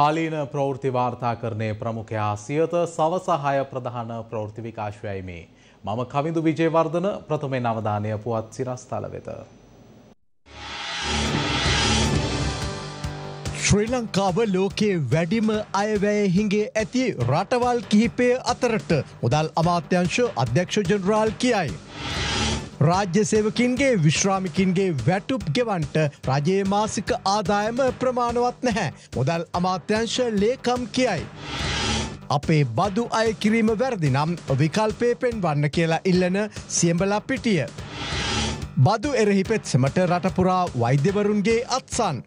කාලීන ප්‍රවෘති වාර්තාකරණය ප්‍රමුඛයා සියත සවසහාය ප්‍රධාන ප්‍රවෘති විකාශයයි මේ. මම කවිඳු විජේවර්ධන ප්‍රථමයෙන් අවධානය පුවත් සිරස්ථල වෙත. ශ්‍රී ලංකාව ලෝකයේ වැඩිම අයවැය හිගේ ඇති රටවල් කිහිපය අතරට මුදල් අමාත්‍යංශ අධ්‍යක්ෂ ජනරාල් කියයි. රාජ්‍ය සේවකින්ගේ විශ්‍රාමිකින්ගේ වැටුප් ගෙවන්ට රජයේ මාසික ආදායම ප්‍රමාණවත් නැහැ. මොදල් අමාත්‍යංශ ලේකම් කියයි. අපේ බදු අය කිරීම වැරදි නම් විකල්පය පෙන්වන්න කියලා ඉල්ලන සියඹලා පිටිය. බදු එරෙහි පෙත්සමට රටපුරා වෛද්‍යවරුන්ගේ අත්සන්.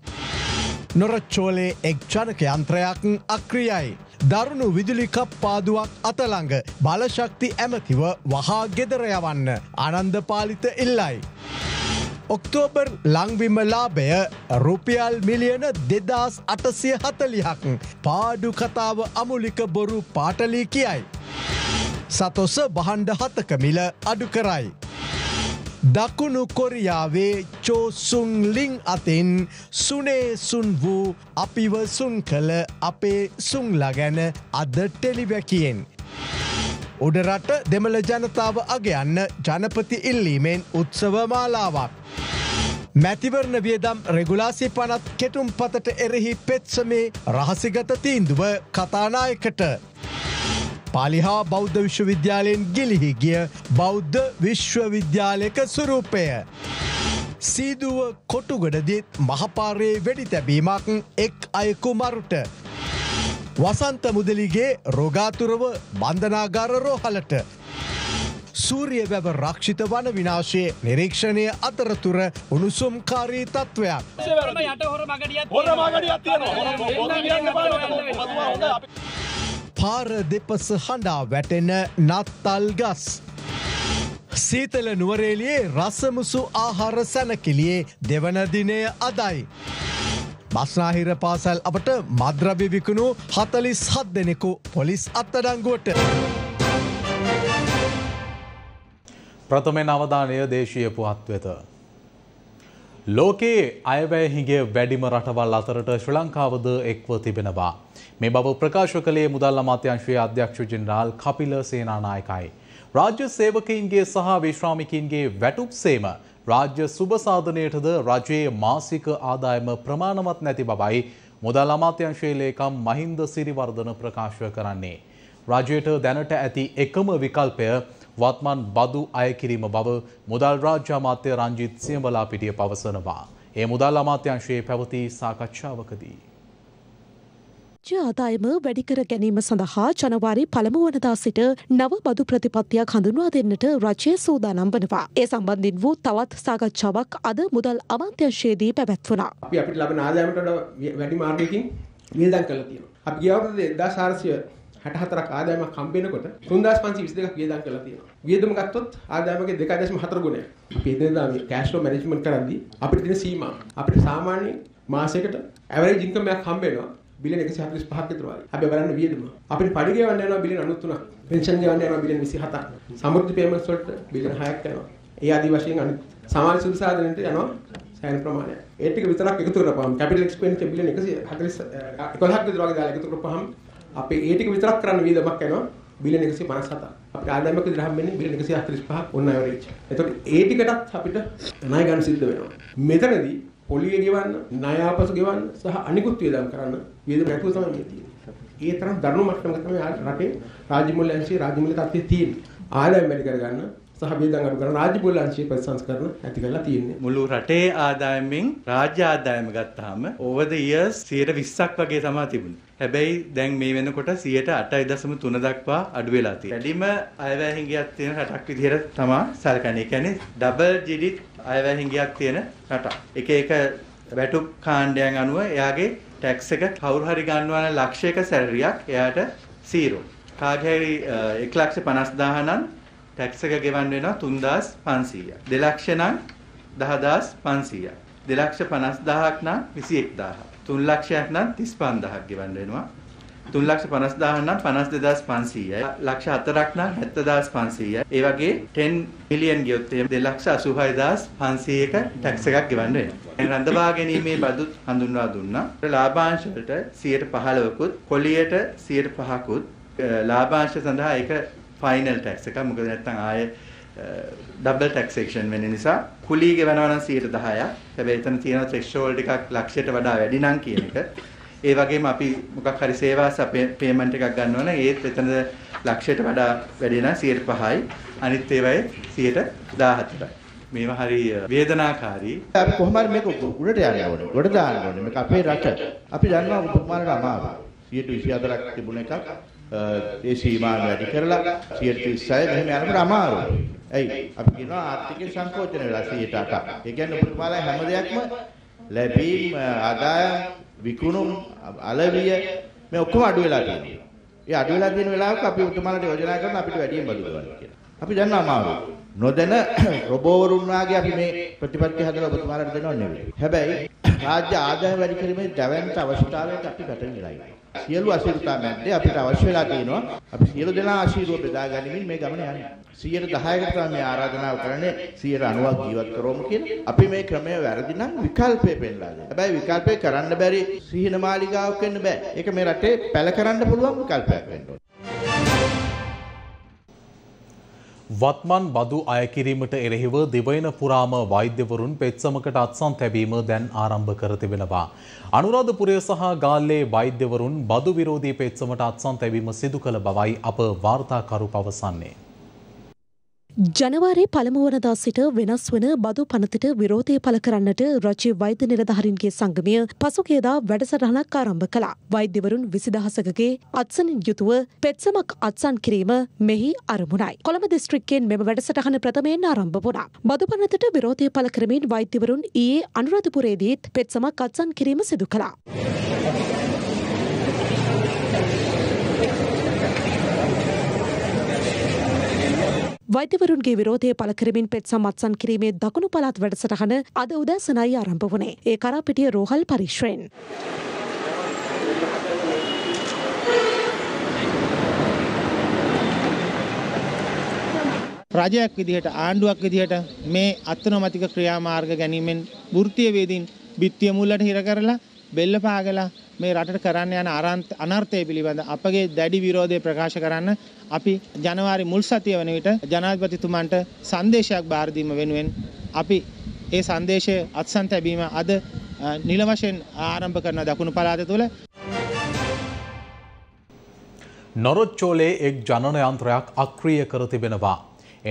නොරච්චෝලේ එක් ජනක යන්ත්‍රයක් අක්‍රියයි. දරුණු විදුලි කප් පාදුවක් අතළඟ බලශක්ති ඇමතිව වහා ගෙදර යවන්න අනන්ද පාලිත ඉල්ලයි. ඔක්තෝබර් ලංවිම ලාබය රුපියල් මිලියන දෙදස් අටසිය හතලිහක් පාඩු කතාව අමුලික බොරු පාටලී කියයි. සතොස බහන්ඩ හතක මිල අඩු කරයි. දකුණු කොරියාවේ චෝසුන්ලිං අතින් සුනේසුන් වූ අපිව සුන් කළ අපේ සුංල ගැන අද ටෙලිවැකියෙන්. උඩරට දෙමළ ජනතාව අගයන්න ජනපති ඉල්ලීමෙන් උත්සවමාලාවක්. මැතිවරණ වියදම් රෙගුලාසි පනත් කෙටුම් පතට එරෙහි පෙත්සමේ රහසිගත තීන්දුව කතානායකට. පාලිහා බෞද්ධ විශ්වවිද්‍යාලයෙන් ගිලිහි ගිය බෞද්ධ විශ්වවිද්‍යාලයක සුරූපය. සීදුව කොටුගඩදිත් මහපාරයේ වැඩි තැබීමක් එක් අයකු මරුට. වසන්ත මුදලිගේ රෝගාතුරව බන්ධනාගාර රෝහලට. සූරිය වැව රක්ෂිත වන විනාශයේ නිරීක්ෂණය අතරතුර උණුසුම් කාරී තත්ත්වයක්. හොර මගඩියත් හොර මගඩියත් තියෙනවා. පාර දෙපස හඬා වැටෙන නත්තල් ගස්. සීතල නුවරේලියේ රසමුසු ආහාර සැනකිලියේ දෙවනදිනය අදයි. බස්නාහිර පාසැල් අපට මද්‍රව්‍ය විකුණු හතලිස් හත් දෙනෙකු පොලිස් අත්තඩංගුවට. ප්‍රථමෙන් අවධානය දේශීය පුවත් වෙත. ලෝකයේ අයවැය හිගේ වැඩිම රටවල් අතරට ශ්‍රී ලංකාවද එක්ව තිබෙනවා. මේ බව ප්‍රකාශ කළේ මුදල් අමාත්‍යංශයේ අධ්‍යක්ෂ ජෙනරාල් කපිල සේනානායකයි. රාජ්‍ය සේවකයින්ගේ සහ විශ්‍රාමිකින්ගේ වැටුප්සේම රාජ්‍ය සුබසාධනයටද රජයේ මාසික ආදායම ප්‍රමාණවත් නැති බවයි මුදල් අමාත්‍යංශයේ ලේකම් මහින්ද සිරිවර්ධන ප්‍රකාශ කරන්නේ. රජයට දැනට ඇති එකම විකල්පය වත්මන් බදු අයකිරීම බව මුදල් රාජ්‍ය අමාත්‍ය රංජිත් සියඹලාපිටිය පවසනවා. ඒ මුදල් අමාත්‍යංශයේ පැවති සාකච්ඡාවකදී. ආදායම වැඩිකර ගැනීම සඳහා ජනවාරි පළමුුවනදා සිට නව බදු ප්‍රතිපත්තියක් හඳුන්වා දෙන්නට රජය සූදානම් වනවා. ඒ සම්බන්ධින් වූ තවත් සාකච්ඡාවක් අද මුදල් අමාත්‍යංශයේදී පැවැත්වුණා. අපි අපිට ලබන ආදායමට වැඩි මාර්ගයකින් වියදම් කළා තියෙනවා. අපි ගිය අවුරුද්දේ 1400 64ක් ආදායමක් හම්බෙනකොට 3522ක් වියදම් කරලා තියෙනවා. වියදම ගත්තොත් ආදායමගේ 2.4 ගුණයක්. අපි එදිනදා මේ කෑෂ් ෆ්ලෝ මැනේජ්මන්ට් කරද්දී අපිට තියෙන සීමා අපිට සාමාන්‍යයෙන් මාසයකට ඇවරේජ් ඉන්කම් එකක් හම්බ වෙනවා. බිලියන 145ක් විතර වගේ. අපි බලන්න වියදම. අපිට පඩි ගෙවන්න යනවා බිලියන 93ක්. පෙන්ෂන් ගෙවන්න යනවා බිලියන 27ක්. සමෘද්ධි පේමන්ට්ස් වලට බිලියන 6ක් යනවා. ඒ ආදී වශයෙන් අනිත් සමාජ සුරසාධනයට යනවා සෑහෙන ප්‍රමාණයක්. ඒ ටික විතරක් එකතු කරපුවාම කැපිටල් එක්ස්පෙන්ඩිචර් බිලියන 140 11ක් විතර වගේ දාලා එකතු කරපුවාම අපි ඒ ටික විතරක් කරන්න වියදමක් යනවා බිලියන 157ක්. අපිට ආදායමක් විතරක් වෙන්නේ බිලියන 145ක් ඔන්න ඇවරේජ්. එතකොට ඒ ටිකටත් අපිට ණය ගන්න සිද්ධ වෙනවා. මෙතනදී පොලිය ගෙවන්න, ණය ආපසු ගෙවන්න සහ අනිකුත් වියදම් කරන්න වියදම නැතුව තමයි මේ තියෙන්නේ. ඒ තරම් දරුණු මට්ටමක තමයි රටේ රාජ්‍ය මුල්‍ය අංශයේ රාජ්‍ය මුල්‍ය තත්ත්වය තියෙන්නේ. ආදායම වැඩි කරගන්න සහ බේදම් අඩු කරන රාජ්‍ය බෝලංශයේ ප්‍රතිසංස්කරණ ඇති කරලා තියෙන්නේ. මුළු රටේ ආදායමෙන් රාජ්‍ය ආදායම ගත්තාම over the years 120ක් වගේ තමයි තිබුණේ. හැබැයි දැන් මේ වෙනකොට 108.3 දක්වා අඩු වෙලා තියෙනවා. වැඩිම අයවැය හිඟියක් තියෙන රටක් විදිහට තමයි සැලකන්නේ. ඒ කියන්නේ ඩබල් ඩිජිට් අයවැය හිඟියක් තියෙන රටක්. එක එක වැටුප් කාණ්ඩයන් අනුව එයාගේ ටැක්ස් එක කවුරු හරි ගන්නවා නම් ලක්ෂයක සැලරියක් එයාට 0. කාගේ හරි 1 ලක්ෂ 50000 නම් ටැක්ස් එක ගෙවන්න වෙනවා 3500ක්. 2 ලක්ෂ නම් 10500ක්. 2 ලක්ෂ 50000ක් නම් 21000ක්. 3 ලක්ෂයක් නම් 35000ක් ගෙවන්න වෙනවා. 3 ලක්ෂ 50000 නම් 52500යි. ලක්ෂ 4ක් නම් 70500යි. ඒ වගේ 10 මිලියන් ගියොත් එහෙම 2 ලක්ෂ 86500ක ටැක්ස් එකක් ගෙවන්න වෙනවා. දැන් රඳවා ගැනීමේ බදු හඳුන්වා දුන්නා. ලාභාංශ වලට 115කුත්, කොළියට 105කුත් ලාභාංශ සඳහා ඒක ෆයිනල් ටැක්ස් එක. මොකද නැත්තම් ආයේ ඩබල් ටැක්සේෂන් වෙන නිසා කුලී ගෙවනවා නම් 10%ක්. හැබැයි එතන තියෙන ත්‍රෙෂෝල්ඩ් එකක් ලක්ෂයට වඩා වැඩි නම් කියන එක. ඒ වගේම අපි මොකක් හරි සේවා පේමන්ට් එකක් ගන්නවා නම් ඒත් එතන ලක්ෂයට වඩා වැඩි නම් 105යි. අනිත් ඒවායේ 114යි. මේවා හරි වේදනාකාරී. අපි කොහොම හරි මේක උඩට යන්න ඕනේ. උඩට දාන්න ඕනේ. මේක අපේ රට. අපි දන්නවා උපමානට අමාරුයි. 124ක් තිබුණ එකක් ඒ සීමාව වැඩි කරලා 136 මෙහෙම යනකොට අමාරුයි. ඇයි? අපි කියනවා ආර්ථික සංකෝචන වෙලා 108ක්. ඒ කියන්නේ උපරිමාලය හැම දෙයක්ම ලැබීම් ආදායම් විකුණුම් අලවිය මේ ඔක්කොම අඩු වෙලා තියෙනවා. ඒ අඩු වෙලා තියෙන වෙලාවක අපි උතුමාලට යෝජනා කරන අපිට වැඩියෙන් බදු ගන්න කියලා. අපි දන්නවා අමාරුයි. නොදැන රොබෝවරුන් වාගේ අපි මේ ප්‍රතිපත්ති හදලා ඔබතුමාලට දෙනව නෙවෙයි. හැබැයි රාජ්‍ය ආදායම් වැඩි කිරීමේ දැවැන්ත අවස්ථාවේදී අපි පැටලෙලා ඉන්නේ. සියලු අසීරුතා මැද්දේ අපිට අවශ්‍ය වෙලා තියෙනවා අපි සියලු දෙනා අසීරුව බෙදා ගනිමින් මේ ගමන යන්නේ 110කට තමයි මේ ආරාධනාව කරන්නේ 90ක් ජීවත් කරවමු කියලා අපි මේ ක්‍රමය වැරදි නම් විකල්පය පෙන්නලා දෙන්න. හැබැයි විකල්පේ කරන්න බැරි සිහින මාලිගාවක් වෙන්න බෑ. ඒක මේ රටේ පැල කරන්න පුළුවන් විකල්පයක් වෙන්න ඕනේ. වත්මන් බදු අයකිරීමට එරෙහිව දිවයින පුරාම වෛද්‍යවරුන් පෙත්සමකට අත්සන් තැබීම දැන් ආරම්භ කර තිබෙනවා. අනුරාධපුරය සහ ගාල්ලේ වෛද්‍යවරුන් බදු විරෝධී පෙත්සමට අත්සන් තැබීම සිදු කළ බවයි අප වාර්තාකරු පවසන්නේ. ජනවාරි පළමුුවනදා සිට වෙනස් වන බදු පනතට විරෝධය පළ කරන්නට රජ වෛද්‍ය නිලධහරින්ගේ සංගමය පසුගේදා වැඩසටහනක් ආරම්භ කලා. වෛද්‍යවරුන් විසිදහසකගේ අත්සනින් යුතුව පෙත්සමක් අත්සන් කිරීම මෙහි අරමුණයි. කොළම දිස්ත්‍රික්කෙන් මෙම වැඩසටහන ප්‍රථමයෙන් ආරම්භ වුණා. බදු පනතට විරෝධය පළ කරමින් වෛද්‍යවරුන් ඒ අනුරධපුරේදීත් පෙත්සමක් අත්සන් කිරීම සිදු කලා. වෛද්‍යවරුන්ගේ විරෝධය පල කරමින් පෙත් සම්මත්සන් කිරීමේ දකුණු පළාත් වැඩසටහන අද උදෑසනයි ආරම්භ වුණේ. ඒ කරාපිටිය රෝහල් පරිශ්‍රයෙන්. රජයක් විදිහට ආණ්ඩුවක් විදිහට මේ අත්නොමතික ක්‍රියාමාර්ග ගැනීමෙන් වෘත්තීය වේදීන් බිත්තිය මුල්ලට හිර කරලා බෙල්ල පාගලා මේ රටට කරන්න යන අනර්ථය පිළිබඳ අපගේ දැඩි විරෝධය ප්‍රකාශ කරන්න අපි ජනවාරි මුල් සතිය වන විට ජනාධපතිතුමන්ට සංදේශයක් භාරදීම වෙනුවෙන් අපි ඒ සංදේශය අත්සන් තැබීම අද නිල වශයෙන් ආරම්භ කරන දකුණු පලාත තුළ නොරොච්චෝලේ එක් ජනනයන්ත්‍රයක් අක්‍රිය කර තිබෙනවා.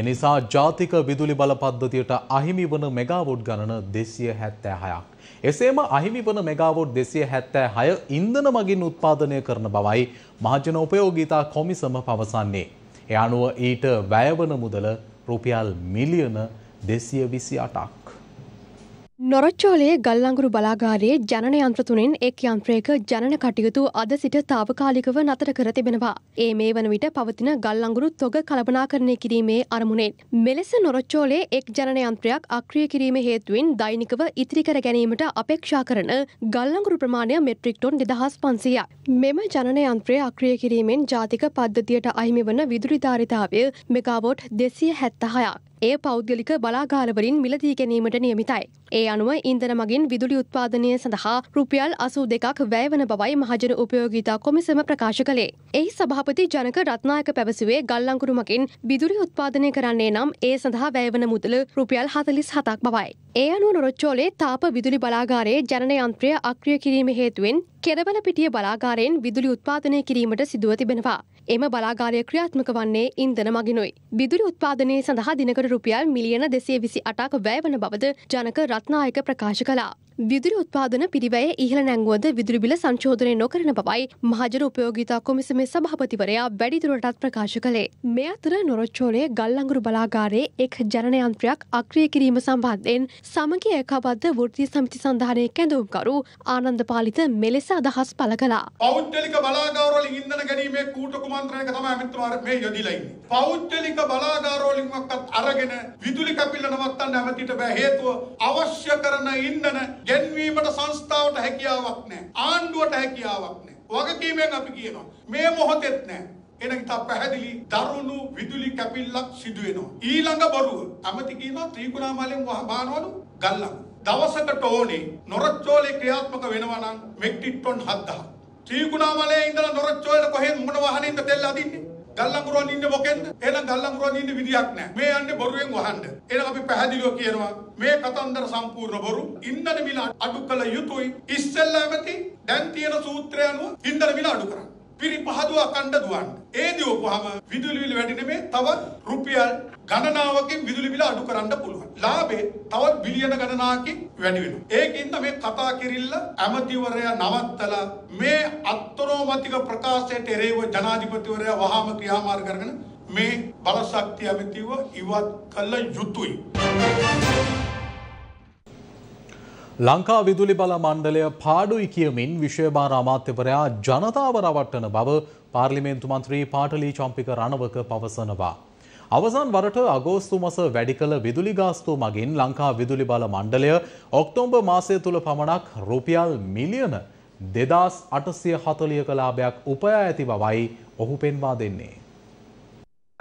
එනිසා ජාතික විදුලි බලපද්ධතියට අහිමි වන මෙගාවොඩ් ගණන දෙසිය හැත්තෑ හයක්. එසේම අහිමි වන මෙගාවොට් දෙසිය හැත්තෑ හය ඉන්දන මගින් උත්පාදනය කරන බවයි මහජන උපයෝගීතා කොමිසම පවසන්නේ. එ අනුව ඊට වැයවන මුදල රුපියල් මිලියන දෙසිය විසි අටක්. නොරච්චෝලයේ ගල්ලංගුරු බලාගාරයේ ජනන යන්ත්‍ර තුනෙන් එක් යන්ත්‍රයක ජනන කටයුතු අද සිට තාවකාලිකව නතර කර තිබෙනවා. ඒ මේ වන විට පවතින ගල්ලංගුරු තොග කලබනාකරණය කිරීමේ අරමුණෙන්. මෙලෙස නොරච්චෝලේ එක් ජනන යන්ත්‍රයක් අක්‍රිය කිරීම හේතුවෙන් දෛනිකව ඉතිරි කර ගැනීමට අපේක්ෂා කරන ගල්ලංගුරු ප්‍රමාණය මෙට්‍රික් ටොන් දෙදහස් පන්සිය. මෙම ජනන යන්ත්‍රය අක්‍රිය කිරීමෙන් ජාතික පද්ධතියට අහිමි වන විදුරිධාරිතාවය මෙගාවෝට් දෙසිය හැත්තහයක්. එය පෞද්ගලික බලාගාරවලින් මිලදී ගැනීමට නියමිතයි. ඒ අනුව ඉන්දන මගින් විදුලි උත්පාදනය සඳහා රුපියල් අසූ දෙකක් වැයවන බවයි මහජන උපයෝගීතා කොමිසම ප්‍රකාශ කළේ. එහි සභාපති ජනක රත්නායක පැවසුවේ ගල්ලංකුරුමකින් විදුලි උත්පාදනය කරන්නේ නම් ඒ සඳහා වැයවන මුදල රුපියල් හතලිස් හතක් බවයි. ඒ අනුව නොරොච්චෝලේ තාප විදුලි බලාගාරයේ ජනයන්ත්‍රය අක්‍රිය කිරීම හේතුවෙන් කෙරවල පිටිය බලාගාරයෙන් විදුලි උත්පාදනය කිරීමට සිදුව තිබෙනවා. එම බලාගාරය ක්‍රියාත්මක වන්නේ ඉන්දන මගිනුයි. බිදුරි උත්පාදනය සඳහා දිනකට රුපියල් මිලියන දෙසේ විසි අටක් වැෑවන බවද ජනක රත්නායක ප්‍රකාශ කලා. විදුලි උත්පාදන පිරිවැය ඉහළ නැංගුවද විදුලි බිල සංශෝධනය නොකරන බවයි මහජන උපයෝගිතා කොමිසමේ සභාපතිවරයා වැඩිදුරටත් ප්‍රකාශ කළේ. මේ අතර නොරොච්චෝලේ ගල්ලංගුරු බලාගාරයේ එක් ජනයන්ත්‍රයක් අක්‍රිය කිරීම සම්බන්ධයෙන් සමගිය ඒකාබද්ධ වෘත්තීය සමිති සන්ධානයේ කැඳවුම්කරු ආනන්ද පාලිත මෙලෙස අදහස් පළ කළා. පෞද්ගලික බලාගාරවලින් ඉන්ධන ගැනීමේ කූට කුමන්ත්‍රණයක තමයි මිත්‍රවර මේ යොදිලා ඉන්නේ. පෞද්ගලික බලාගාරවලින්වත් අරගෙන විදුලි කපිල්ල නවත්තන්න හැමතිට බෑ හේතුව අවශ්‍ය කරන ඉන්ධන ගැන්වීමට සංස්ථාවට හැකියාවක් නෑ ආණ්ඩුවට හැකියාවක් නෑ වගකීමෙන් අපි කියනවා මේ මොහොතෙත් නෑ එන ඉතා පැහැදිලි දරුණු විදුලි කැපිල්ලක් සිදුවෙනවා ඊළඟ බොරුව ඇමති කියනවා ත්‍රිකුණාමලෙන් වහබානවලු ගල්ලක් දවසකට ඕනේ නොරච්චෝලේ ක්‍රියාත්මක වෙනවා නම් මෙක්ටිට්ටොන් 7000 ත්‍රිකුණාමලේ ඉඳලා නොරච්චෝලේ කොහෙන් මොන වාහනේද තෙල් අදින්නේ ගල්ලංගුරුවන් ඉන්නේ මොකෙන්ද? එහෙනම් ගල්ලංගුරුවන් ඉන්න විදියක් නැහැ. මේ යන්නේ බොරුවෙන් වහන්න. එහෙනම් අපි පැහැදිලිව කියනවා මේ කතන්දර සම්පූර්ණ බොරු. ඉන්ධන මිල අඩු කළ යුතුයි. ඉස්සෙල්ලාම දැන් තියෙන සූත්‍රය අනුව ඉන්ධන මිල අඩු කරන්න. පිරිපහදුව අකණ්ඩ දුවන්න. ඒ දීවපුවහම විදුලි බිල වැඩි නෙමේ තවත් රුපියල් ගණනාවකින් විදුලි බිල අඩු කරන්න පුළුවන්. ලාභේ තවත් බිලියන ගණනාවකින් වැඩි වෙනවා. ඒකින්ද මේ කතා කිරිල්ල ඇමතිවරයා නවත්තලා මේ අත්තරෝමතික ප්‍රකාශයට එරෙහිව ජනාධිපතිවරයා වහාම ක්‍රියාමාර්ග කරගෙන මේ බලශක්ති ඇමතිව ඉවත් කළ යුතුයි. ලංකා විදුලි බල මණ්ඩලය පාඩුයි කියමින් විශයභාර අමාත්‍යවරයා ජනතාව රවට්ටන බව පාර්ලිමේන්තු මන්ත්‍රී පාටලී චම්පික රණවක පවසනවා. අවසන් වරට අගෝස්තු මස වැඩි කළ විදුලි ගාස්තු මගින් ලංකා විදුලි බල මණ්ඩලය ඔක්තෝම්බර් මාසය තුළ පමණක් රුපියල් මිලියන දෙදස් අටසිය හතලියක ලාභයක් උපයා ඇති බවයි ඔහු පෙන්වා දෙන්නේ.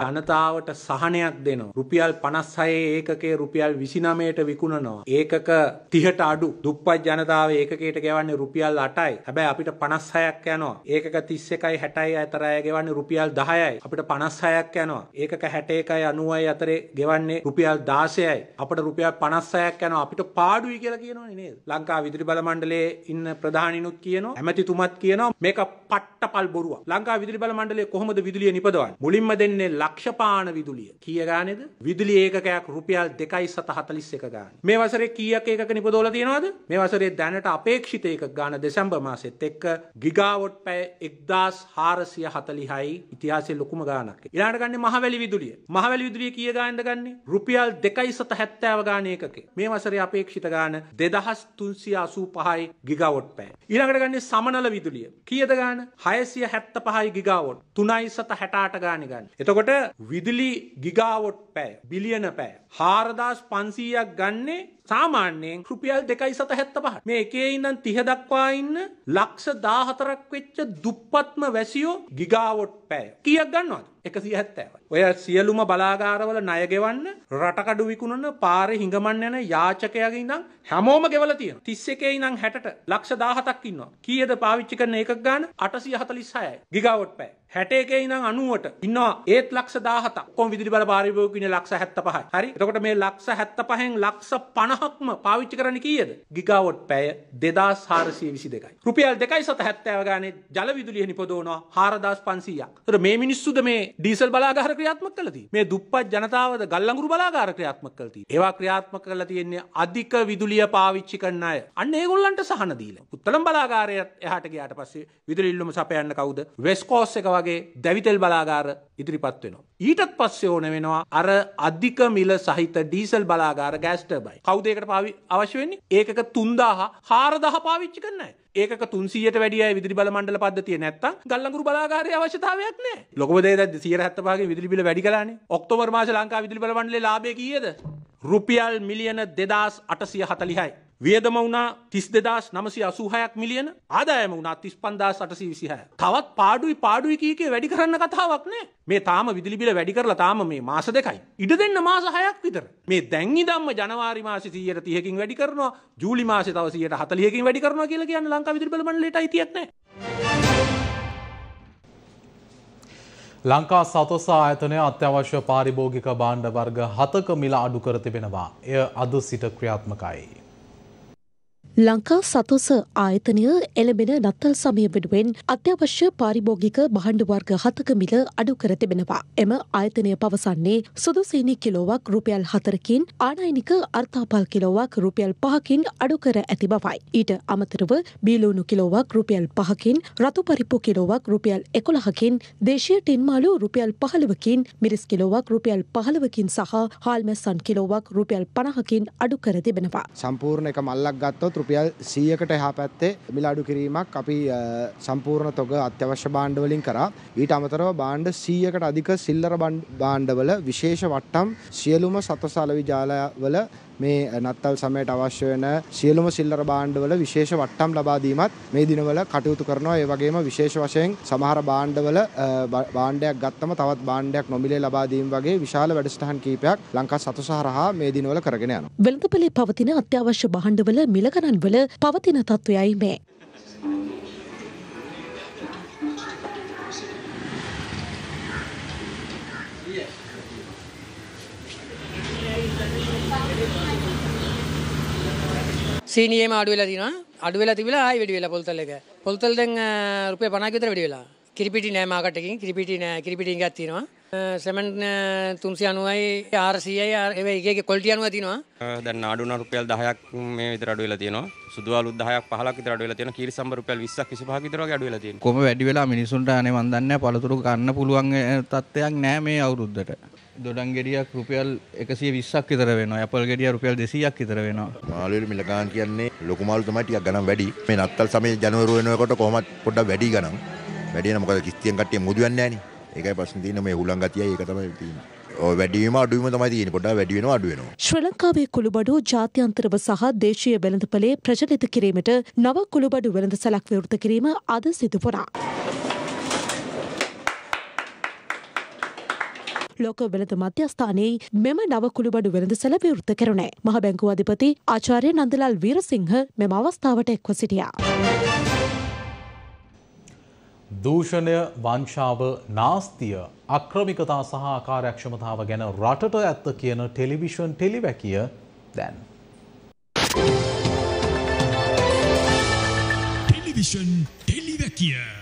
ජනතාවට සහනයක් දෙනවා. රුපියල් 56 ඒකකයේ රුපියල් 29ට විකුණනවා. ඒකක 30ට අඩු. දුප්පත් ජනතාව ඒකකයට ගෙවන්නේ රුපියල් 8යි. හැබැයි අපිට 56ක් යනවා. ඒකක 31යි 60යි අතර අය ගෙවන්නේ රුපියල් 10යි. අපිට 56ක් යනවා. ඒකක 61යි 90යි අතරේ ගෙවන්නේ රුපියල් 16යි. අපිට රුපියල් 56ක් යනවා. අපිට පාඩුයි කියලා කියනවනේ නේද? ලංකා විදුලි බල මණ්ඩලයේ ඉන්න ප්‍රධානිනුත් කියනවා. ඇමතිතුමත් කියනවා මේක පට්ටපල් බොරුවක්. ලංකා විදුලි බල මණ්ඩලය කොහොමද විදුලිය නිපදවන්නේ? මුලින්ම දෙන්නේ යක්ෂපාන විදුලිය කිය ගානෙද විදුලි ඒකකයක් රුපියල් දෙකයි සතහතලිස් එක ගාන මේ වසරේ කියක් ඒකක නිපදෝල තියෙනවද මේ වසරේ දැනට අපේක්ෂිත ඒක ගාන දෙසැම්බර් මාසෙත් එක්ක ගිගාවොට් පැය එක්දාස් හාරසිය හතලිහයි ඉතිහාසයේ ලොකුම ගානක් ඊළඟට ගන්න මහවැලි විදුලිය මහවැලි විදුලිය කිය ගානද ගන්නේ රුපියල් දෙකයි සත හැත්තෑව ගාන ඒකකේ මේ වසරේ අපේක්ෂිත ගාන දෙදහස් තුන්සිය අසූ පහයි ගිගවොට් පෑ ඊළඟට ගන්නේ සමනල විදුලිය කියද ගාන හයසිය හැත්ත පහයි ගිගවොට් තුනයි සත හැටාට ගාන ගන්න එතකොට විදුලි ගිගාවොට් පැය බිලියන පැය. හාරදාස් පන්සීයක් ගන්නේ සාමාන්‍යයෙන් රුපියල් දෙකයි සත හැත්ත පහ මේ එකේ ඉඳන් තිහ දක්වා ඉන්න ලක්ෂ දාහතරක් වෙච්ච දුප්පත්ම වැසියෝ ගිගාවොට් පැය කියක් ගන්නවාද එකසි හැත්තෑව. ඔය සියලුම බලාගාරවල ණයගෙවන්න රටකඩු විකුණන පාර හිඟමන් යන යාචකයක ඉඳම් හැමෝම ගෙවල තියෙන තිස්ස එකේ ඉඳම් හැටට ලක්ෂ දාහතක් ඉන්නවා. කියද පාවිච්චි කරන එකක් ගන්න අටසිය හතලිස් හයයි ගිගාවොට් පැය. හැට එකේ ඉඳන් 90ට ඉන්නවා ඒත් ලක්ෂ 17ක් කොම් විදුලි බල භාරිපෝක ඉන්නේ ලක්ෂ 75යි හරි එතකොට මේ ලක්ෂ 75න් ලක්ෂ 50ක්ම පාවිච්චි කරන්නේ කීයද ගිගාවොට් පැය 2422යි රුපියල් 2.70 ගානේ ජල විදුලිය නිපදවනවා 4500ක් එතකොට මේ මිනිස්සුද මේ ඩීසල් බලාගාර ක්‍රියාත්මක කළා තියෙන්නේ මේ දුප්පත් ජනතාවද ගල්ලඟුරු බලාගාර ක්‍රියාත්මක කළා තියෙන්නේ ඒවා ක්‍රියාත්මක කරලා තියෙන්නේ අධික විදුලිය පාවිච්චි කරන අය අන්න ඒගොල්ලන්ට සහන දීලා පුත්තලම් බලාගාරයට එහාට ගියාට පස්සේ විදුලි ඉල්ලුම සපයන්න කවුද වෙස්කෝස් එක වගේ දැවිතෙල් බලාගාර ඉදිරිපත් වෙනවා. ඊටත් පස්සේ ඕන වෙනවා අර අධික මිල සහිත ඩීසල් බලාගාර ගෑස්ටර්බයි. කවුද ඒකට පාවි අවශ්‍ය වෙන්නේ? ඒකක 3000 4000 පාවිච්චි කරන්න. ඒකක 300ට වැඩි අය විදුලි බල මණ්ඩල පද්ධතිය නැත්තම් ගල්ලඟුරු බලාගාරයේ අවශ්‍යතාවයක් නැහැ. ලොකම දේ දැන් 175 ගේ විදුලි බිල වැඩි කළානේ. ඔක්තෝබර් මාසේ ලංකා විදුලි බල මණ්ඩලයේ ලාභය කීයද? රුපියල් මිලියන 2840යි. වියදම වුණා තිස් දෙදස් නමසි අසූහයක් මිලියන ආදායම වුණා තිස් පන්දා සටසී විසිහ. තවත් පාඩුයි පාඩුයි කියකේ වැඩි කරන්න කතාවක්නේ මේ තාම විදිලිබිල වැඩි කරලා තාම මේ මාස දෙකයි. ඉඩ දෙන්න මාස හයක් විතර. මේ දැංගි දම්ම ජනවාරි මාස සීයට තියකින් වැඩි කරනවා ජූලි මාස තවසයට හතලියකින් වැඩි කරනවා කියලා කියන්න ලංකා විදිරිබල මණ්ඩලයට අයිතියක් නැහැ. ලංකා සතොස ආයතනය අත්‍යවශ්‍ය පාරිභෝගික බාණ්ඩ වර්ග හතක මිල අඩු කර තිබෙනවා. එය අද සිට ක්‍රියාත්මකයි. ලංකා සතුස ආයතනය එළඹෙන නත්තල් සමය වෙනුවෙන් අත්‍යවශ්‍ය පාරිභෝගික බහණ්ඩ වර්ග හතක මිල අඩු කර තිබෙනවා. එම ආයතනය පවසන්නේ සුදුසීනි කිලෝවක් රුපියල් හතරකින් ආනයිනික අර්ථාපල් කිලෝවක් රුපියල් පහකින් අඩු කර ඇති බවයි. ඊට අමතරව බීලූුණු කිලෝවක් රුපියල් පහකින් රතුපරිප්පු කිලෝවක් රුපියල් එකොළහකින් දේශය ටෙන්මාලු රුපියල් පහළවකින් මිරිස් කිලෝවක් රුපියල් පහළවකින් සහ හාල්මැසන් කිලෝවක් රුපියල් පණහකින් අඩු කර තිබෙනවා. සම්පූර්ණ එක මල්ලක් ගත්තොත් රුපියල් සීයකට එහා පැත්තේ මිලාඩු කිරීමක් අපි සම්පූර්ණ තොග අත්‍යවශ්‍ය බාණ්ඩවලින් කරා ඊට අමතරව බාණ්ඩ සීයකට අධික සිල්ලර බාණ්ඩවල විශේෂ වට්ටම් සියලුම සත්ව සලවි ජාලවල මේ නත්තල් සමයට අවශ්‍ය වෙන සියලුම සිල්ලර භාණ්ඩවල විශේෂ වට්ටම් ලබා දීමත් මේ දිනවල කටයුතු කරනවා. ඒ වගේම විශේෂ වශයෙන් සමහර භාණ්ඩවල භාණ්ඩයක් ගත්තම තවත් භාණ්ඩයක් නොමිලේ ලබා දීම වගේ විශාල වැඩසටහන් කීපයක් ලංකා සතුසහරහා මේ දිනවල කරගෙන යනවා. වෙළඳපොලේ පවතින අත්‍යවශ්‍ය භාණ්ඩවල මිල ගණන්වල පවතින තත්ත්වයයි මේ. සීනියේම අඩු වෙලා තියෙනවා අඩු වෙලා තිබිලා ආයෙ වැඩි වෙලා පොල්තල් එක පොල්තල් දැන් රුපියල් 50ක විතර වැඩි වෙලා කිරිපිටි නෑ මාකට් එකකින් කිරිපිටි නෑ කිරිපිටි එකක් තියෙනවා සෙමන් 390යි 400යි ඒ එක එක ක්වොලිටි අනුව තියෙනවා දැන් නාඩු වුණා රුපියල් 10ක් මේ විතර අඩු වෙලා තියෙනවා සුදු අලුත් 10ක් 15ක් විතර අඩු වෙලා තියෙනවා කීරි සම්බර රුපියල් 20ක් 25ක් විතර වගේ අඩු වෙලා තියෙනවා කොහොම වැඩි වෙලා මිනිසුන්ට අනේ මන් දන්නේ නැහැ පළතුරු ගන්න පුළුවන් තත්ත්වයක් නෑ මේ අවුරුද්දට දොඩන් ගෙඩියක් රුපියල් එකසිය විස්සක් විතර වෙන අපල් ගෙඩිය රුපියල් දෙසියක් විතර වෙනවා මාලුවල මිලකාන් කියන්නේ ලොකු මාළු තමයි ටිකක් ගණන් වැඩි මේ නත්තල් සමයේ ජනවරු වෙනකොට කොහොමත් පොඩ්ඩක් වැඩි ගණන් වැඩි වෙන මොකද කිස්තියෙන් කට්ටිය මුදු වෙන්නේ නැහනේ ඒකයි ප්‍රශ්නේ තියෙන්නේ මේ හුලං ගතියයි ඒක තමයි තියෙන්නේ වැඩීම අඩුවම තමයි තියෙන පොඩ වැඩිවෙන අඩුවෙනවා. ශ්‍රී ලංකාවේ කුළුබඩු ජාත්‍යන්තරව සහ දේශීය වෙළඳපලේ ප්‍රචලිත කිරීමට නව කුළුබඩු වෙළඳ සලක් විවෘත කිරීම අද සිදු වුණා. ලෝක වෙළඳ මධ්‍යස්ථානයේ මෙම නව කුළුබඩු වෙළඳසැල විවෘත කෙරුණේ. මහ බැංකුව අධිපති ආචාර්ය නන්දලාල් වීරසිංහ මෙම අවස්ථාවට එක්ව සිටියා. දූෂණය වංශාව නාස්තිය අක්‍රමිකතා සහ ආකාරයක්ෂමතාව ගැන රටට ඇත්ත කියන ටෙලිවිෂන් ටෙලිවැකිය දැන්. ටෙලිවිෂන් ටෙලිවැකිය.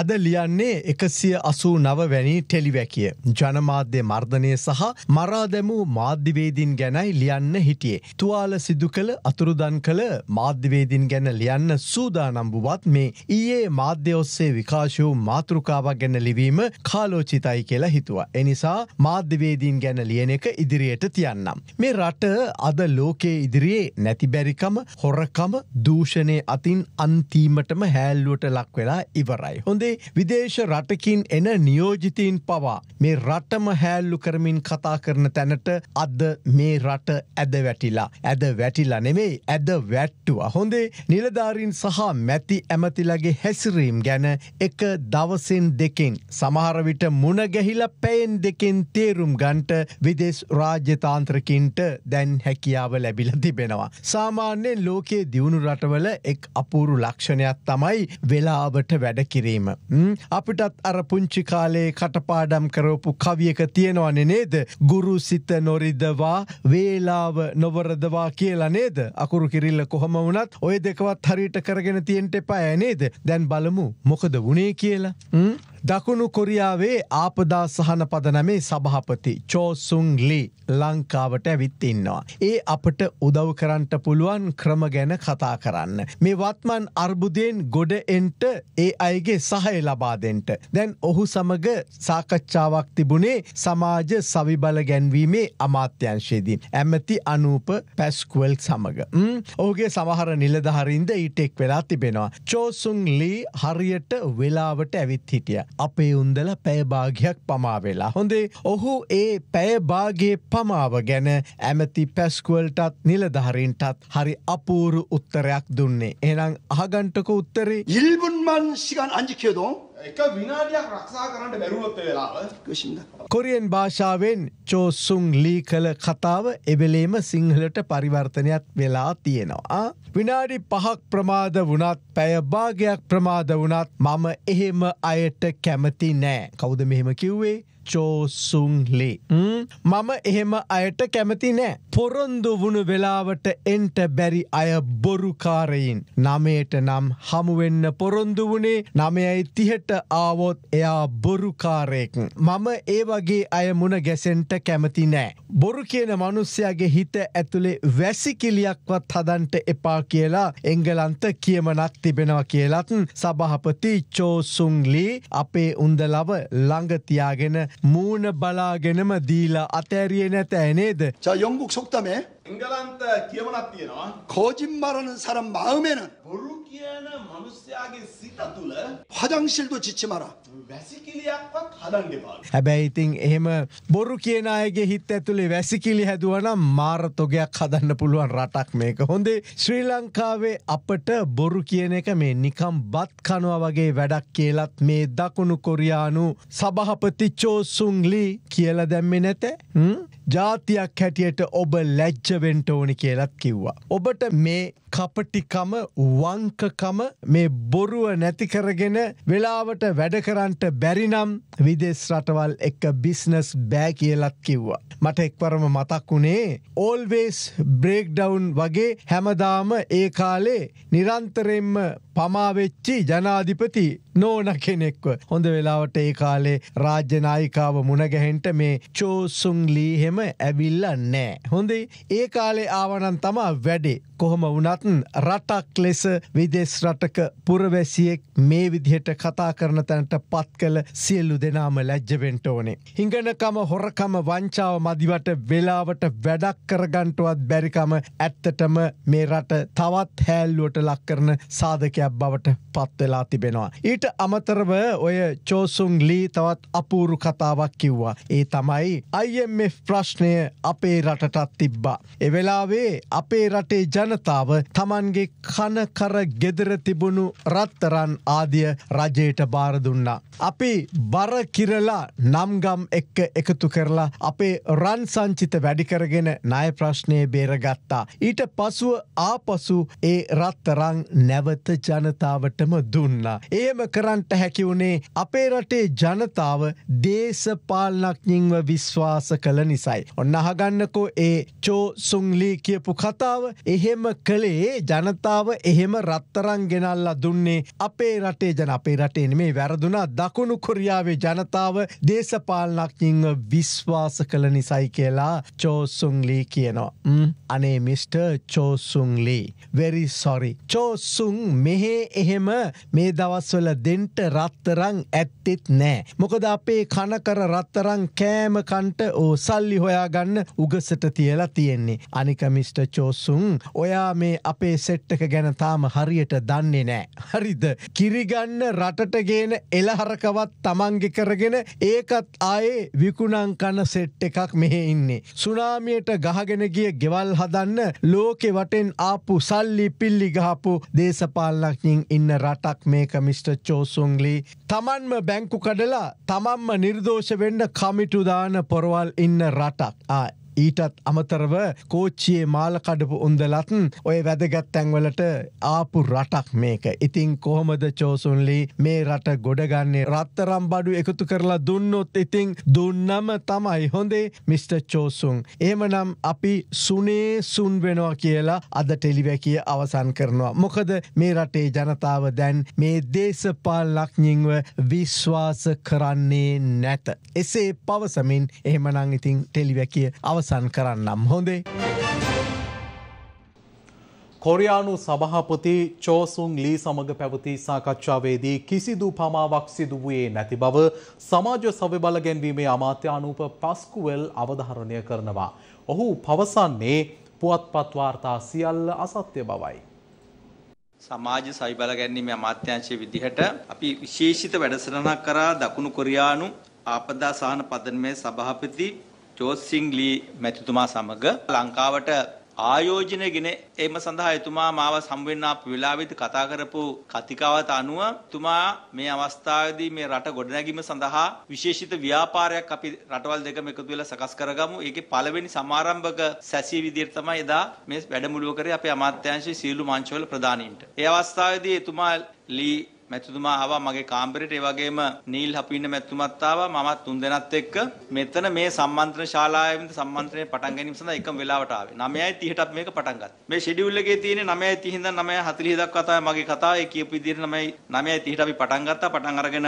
අද ලියන්නේ එකසිය අසූ නවවැනි ටෙලිවැකිය. ජනමාධ්‍ය මර්ධනය සහ මරාදැමූ මාධ්‍යවේදින් ගැනයි ලියන්න හිටියේ. තුවාල සිදු කළ අතුරුදන් කළ මාධ්‍යවේදින් ගැන ලියන්න සූදානම්බුවත් මේ ඊයේ මාධ්‍ය ඔස්සේ විකාශූ මාතෘකාවක් ගැන ලිවීම කාලෝචිතයි කියලා හිතුවා. එනිසා මාධ්‍යවේදීන් ගැන ලියන එක ඉදිරියට තියන්නම්. මේ රට අද ලෝකයේ ඉදිරියේ නැතිබැරිකම හොරකම දූෂණය අතින් අන්තීමටම හැල්ලුවට ලක් වෙලා ඉවරයි. හොඳ හොඳේ විදේශ රටකින් එන නියෝජිතීන් පවා මේ රටම හැල්ලු කරමින් කතා කරන තැනට අද මේ රට ඇද වැටිලා ඇද වැටිලා නෙමෙයි ඇද වැට්ටුව හොඳේ නිලධාරින් සහ මැති ඇමතිලගේ හැසිරීම් ගැන එක දවසින් දෙකින් සමහරවිට මුණගැහිලා පැයෙන් දෙකින් තේරුම් ගන්ට විදෙස් රාජ්‍යතාන්ත්‍රකින්ට දැන් හැකියාව ලැබිල තිබෙනවා. සාමාන්‍යෙන් ලෝකයේ දියුණු රටවල එක් අපූරු ලක්ෂණයක් තමයි වෙලාවට වැඩකිරීම. අපිටත් අර පුංචි කාලේ කටපාඩම් කරවපු කවියක තියෙනවන්නේ නේද ගුරු සිත නොරිදවා වේලාව නොවරදවා කියලා නේද අකුරු කිරිල්ල කොහොම වුණත් ඔය දෙකවත් හරිට කරගෙන තියෙන්ට එපා ඇනේද දැන් බලමු මොකද වනේ කියලා දකුණු කොරියාවේ ආපදා සහන පද නැමේ සභහපති චෝසුන් ලි ලංකාවට ඇවිත් ඉන්නවා. ඒ අපට උදව් කරන්ට පුළුවන් ක්‍රම ගැන කතා කරන්න. මේ වත්මන් අර්බුදයෙන් ගොඩ එන්ට ඒ අයගේ සහය ලබාදෙන්ට. දැන් ඔහු සමඟ සාකච්ඡාවක් තිබුණේ සමාජ සවිබල ගැන්වීමේ අමාත්‍යංශයේදී. ඇමති අනූප පැස්කුවල් සමඟ. ඕගේ සමහර නිලධහරින්ද ඊටෙක් වෙලා තිබෙනවා. චෝසුන් ලී හරියට වෙලාවට ඇවිත් හිටිය. අපේ උන්දල පැයභාගයක් පමාවෙලා හොඳේ ඔහු ඒ පැයභාගේ පමාව ගැන ඇමති පැස්කුවල්ටත් නිලධහරින්ටත් හරි අපූරු උත්තරයක් දුන්නේ එනම් අහගන්ටක උත්තරේ ඉල්බුන්මන් සිගන් අංජිකයදෝ එක විනාඩියක් රක්ෂා කරන්න බැරුවොත් වෙලාව කොරියන් භාෂාවෙන් චෝසුන් ලී කළ කතාව එබෙලේම සිංහලට පරිවර්තනයක් වෙලා තියෙනවා. විනාඩි පහක් ප්‍රමාද වනත් පැය භාගයක් ප්‍රමාද වනත් මම එහෙම අයට කැමති නෑ කෞද මෙහෙම කිව්වේ චෝසුන්ලි. මම එහෙම අයට කැමති නෑ. පොරොන්දු වුණු වෙලාවට එන්ට බැරි අය බොරුකාරයින්. නමයට නම් හමුවෙන්න පොරොන්දු වුණේ නමයයි තිහට ආවොත් එයා බොරුකාරයෙක්. මම ඒ වගේ අය මුණ ගැසෙන්ට කැමති නෑ. බොරු කියන මනුස්්‍යයාගේ හිත ඇතුළේ වැසිකිලියක්වත් හදන්ට එපා කියලා එංගලන්ත කියමනක් තිබෙනවා කියලත් සභහපති චෝසුන්ලි අපේ උන්දලව ළඟතියාගෙන මූුණ බලාගෙනම දීලා අතෑරිය නැත ඇනේද. 자, 영국 속담에 앵글란트 기억났디요. 거짓말하는 사람 마음에는 බොරු කියන මිනිස්යාගේ සිත තුළ හදංශිල්ට චිච්චමර වැසිකිලියක්වත් හදන්න එපා. හැබැයි ඉතින් එහෙම බොරු කියන අයගේ හිත ඇතුලේ වැසිකිලි හැදුවනම් මාර තොගයක් හදන්න පුළුවන් රටක් මේක. හොඳේ ශ්‍රී ලංකාවේ අපට බොරු කියන එක මේ නිකම් බත් කනවා වගේ වැඩක් කියලත් මේ දකුණු කොරියානු සභහපති චෝසුන්ලි කියල දැම්මෙ නැත ජාතියක් හැටියට ඔබ ලැජ්ජවෙන්ට ඕනි කියලත් කිව්වා. ඔබට මේ කපටිකම වංකකම මේ බොරුව නැතිකරගෙන වෙලාවට වැඩකරන්ට බැරිනම් විදෙස් රටවල් එක බිස්නස් බෑ කියලත් කිව්වා. මට එක්වරම මතක් වුණේ ඕල්වේස් බ්‍රේක්ඩවුන් වගේ හැමදාම ඒ කාලේ නිරන්තරෙන්ම පමාවෙච්චි ජනාධිපති නෝන කෙනෙක්ව. හොඳ වෙලාවට ඒ කාලේ රාජ්‍යනායිකාව මුණගැහෙන්ට මේ චෝසුන්ලී හෙම ඇවිල්ල නෑ. හොඳේ ඒ කාලේ ආවනන් තමා වැඩේ. කොහොම වනත්න් රටක් ලෙස විදෙස් රටක පුරවැසියෙක් මේ විදිහට කතා කරන තැනට පත් කළ සියල්ලු දෙනාම ලැජ්ජවෙන්ට ඕනේ. හිඟනකම හොරකම වංචාව මදිවට වෙලාවට වැඩක් කරගන්ටුවත් බැරිකම ඇත්තටම මේ රට තවත් හැල්ලුවට ලක්කරන සාධකයක් බවට පත්වෙලා තිබෙනවා. ඊට ඊට අමතරව ඔය චෝසුන් ලී තවත් අපූරු කතාවක් කිව්වා. ඒ තමයි IMF ප්‍රශ්නය අපේ රටටත් තිබ්බා. එවෙලාවේ අපේ රටේ ජනතාව තමන්ගේ කනකර ගෙදර තිබුණු රත්තරන් ආදිය රජයට බාරදුන්නා. අපි බර කිරලා නම්ගම් එක්ක එකතු කරලා අපේ රන් සංචිත වැඩිකරගෙන නය ප්‍රශ්නය බේරගත්තා. ඊට පසුව ආපසු ඒ රත්තරං නැවත ජනතාවටම දුන්නා. ඒම කරන්නට හැකිවුණේ අපේ රටේ ජනතාව දේශපාලනක්ඥින්ව විශ්වාස කළ නිසයි. ඔන්න අහගන්නකෝ ඒ චෝ සුංලී කියපු කතාව එහෙම කළේ ජනතාව එහෙම රත්තරං ගෙනල්ලා දුන්නේ අපේ රටේ ජන අපේ රටේ නෙමේ වැරදුනා දකුණු කොරියාවේ ජනතාව දේශපාලනක්ඥින්ව විශ්වාස කළ නිසයි කියලා චෝසුංලී කියනවා. අනේ මිට. චෝසුන්ලි වෙරි සොරි චෝසුන් මෙහෙ එහෙම මේ දවස්වල දෙන්ට රත්තරං ඇත්තෙත් නෑ. මොකද අපේ කනකර රත්තරං කෑමකන්ට ඕ සල්ලි හොයාගන්න උගසට තියලා තියෙන්නේ. අනිකමිට චෝසුන් ඔයා මේ අපේ සෙට්ටක ගැනතාම හරියට දන්නේ නෑ. හරිද. කිරිගන්න රටටගේන එලහරකවත් තමන්ගෙ කරගෙන ඒකත් ආයේ විකුණං කන සෙට් එකක් මෙහෙ ඉන්නේ. සුනාමියට ගහගෙන ගිය ගෙවල් හදන්න ලෝකෙ වටෙන් ආපු සල්ලි පිල්ලි ගහපු දේශපාලනක්ඥින් ඉන්න රටක් මේක මිට. චෝ චෝසුන්ලි තමන්ම බැංකු කඩලා තමන්ම නිර්දෝෂ වෙන්න කමිටුදාන පොරවල් ඉන්න රටක් ඊටත් අමතරව කෝච්චියේ මාල කඩපු උන්දලත්න් ඔය වැදගත් තැන්වලට ආපු රටක් මේක. ඉතිං කොහොමද චෝසුන්ලි මේ රට ගොඩගන්නේ රත්තරම් බඩු එකතු කරලා දුන්නොත් ඉතිං දුන්නම තමයි හොඳේ මිට. චෝසුන්. ඒමනම් අපි සුනේ සුන් වෙනවා කියලා අද ටෙලිවැකිය අවසන් කරනවා. මොකද මේ රටේ ජනතාව දැන් මේ දේශපාල් ලක්ඥින්ව විශ්වාස කරන්නේ නැත. එසේ පවසමින් එහමනං ඉතිං ටෙලිවැකිය අවස අවසන් කරන්නම් හොඳේ. කොරයානු සභහපති චෝසුන් ලී සමඟ පැවති සාකච්ඡාවේදී කිසිදු පමාවක් සිදු වයේ නැති බව සමාජ සවිබල ගැන්වීමේ අමාත්‍යානූප පස්කුවල් අවධාරණය කරනවා. ඔහු පවසන්නේ පුවත්පත්වාර්තා සියල්ල අසත්‍ය බවයි. සමාජ සයිබල ගැන්වීම අමාත්‍යංශය විදිහට අපි විශේෂිත වැඩසටනක් කරා දකුණු කොරයානු ආපදා සහන පදනමේ සභාපති චෝත්සිං ලී මැතිතුමා සමග ලංකාවට ආයෝජනය ගෙන එම සඳහා එතුමා මාව සම්වෙන්න අප වෙලාවෙත් කතා කරපු කතිකාවත අනුව තුමා මේ අවස්ථාවේදී මේ රට ගොඩනැගීම සඳහා විශේෂිත ව්‍යාපාරයක් අපි රටවල් දෙකම එකතු වෙලා සකස් කරගමු. ඒකේ පළවෙනි සමාරම්භක සැසිය විදිහට තමයි එදා මේ වැඩමුළුව කරේ අපේ අමාත්‍යාංශයේ සීලු මංචවල ප්‍රධානීන්ට. ඒ අවස්ථාවේදී එතුමා ලී මැතිතුමා ආවා මගේ කාමරේට ඒ වගේම නීල් හපින්න මැතිතුමත් ආවා මමත් තුන් දෙනාත් එක්ක මෙතන මේ සම්මන්ත්‍රණ ශාලාවෙන් සම්මන්ත්‍රණය පටන් ගැනීම සඳහා එකම වෙලාවට ආවේ 9:30ටත් මේක පටන් ගත්තා මේ ෂෙඩියුල් එකේ තියෙන්නේ 9:30 ඉඳන් 9:40 දක්වා තමයි මගේ කතාව ඒ කියපු විදිහට 9:30ට අපි පටන් ගත්තා පටන් අරගෙන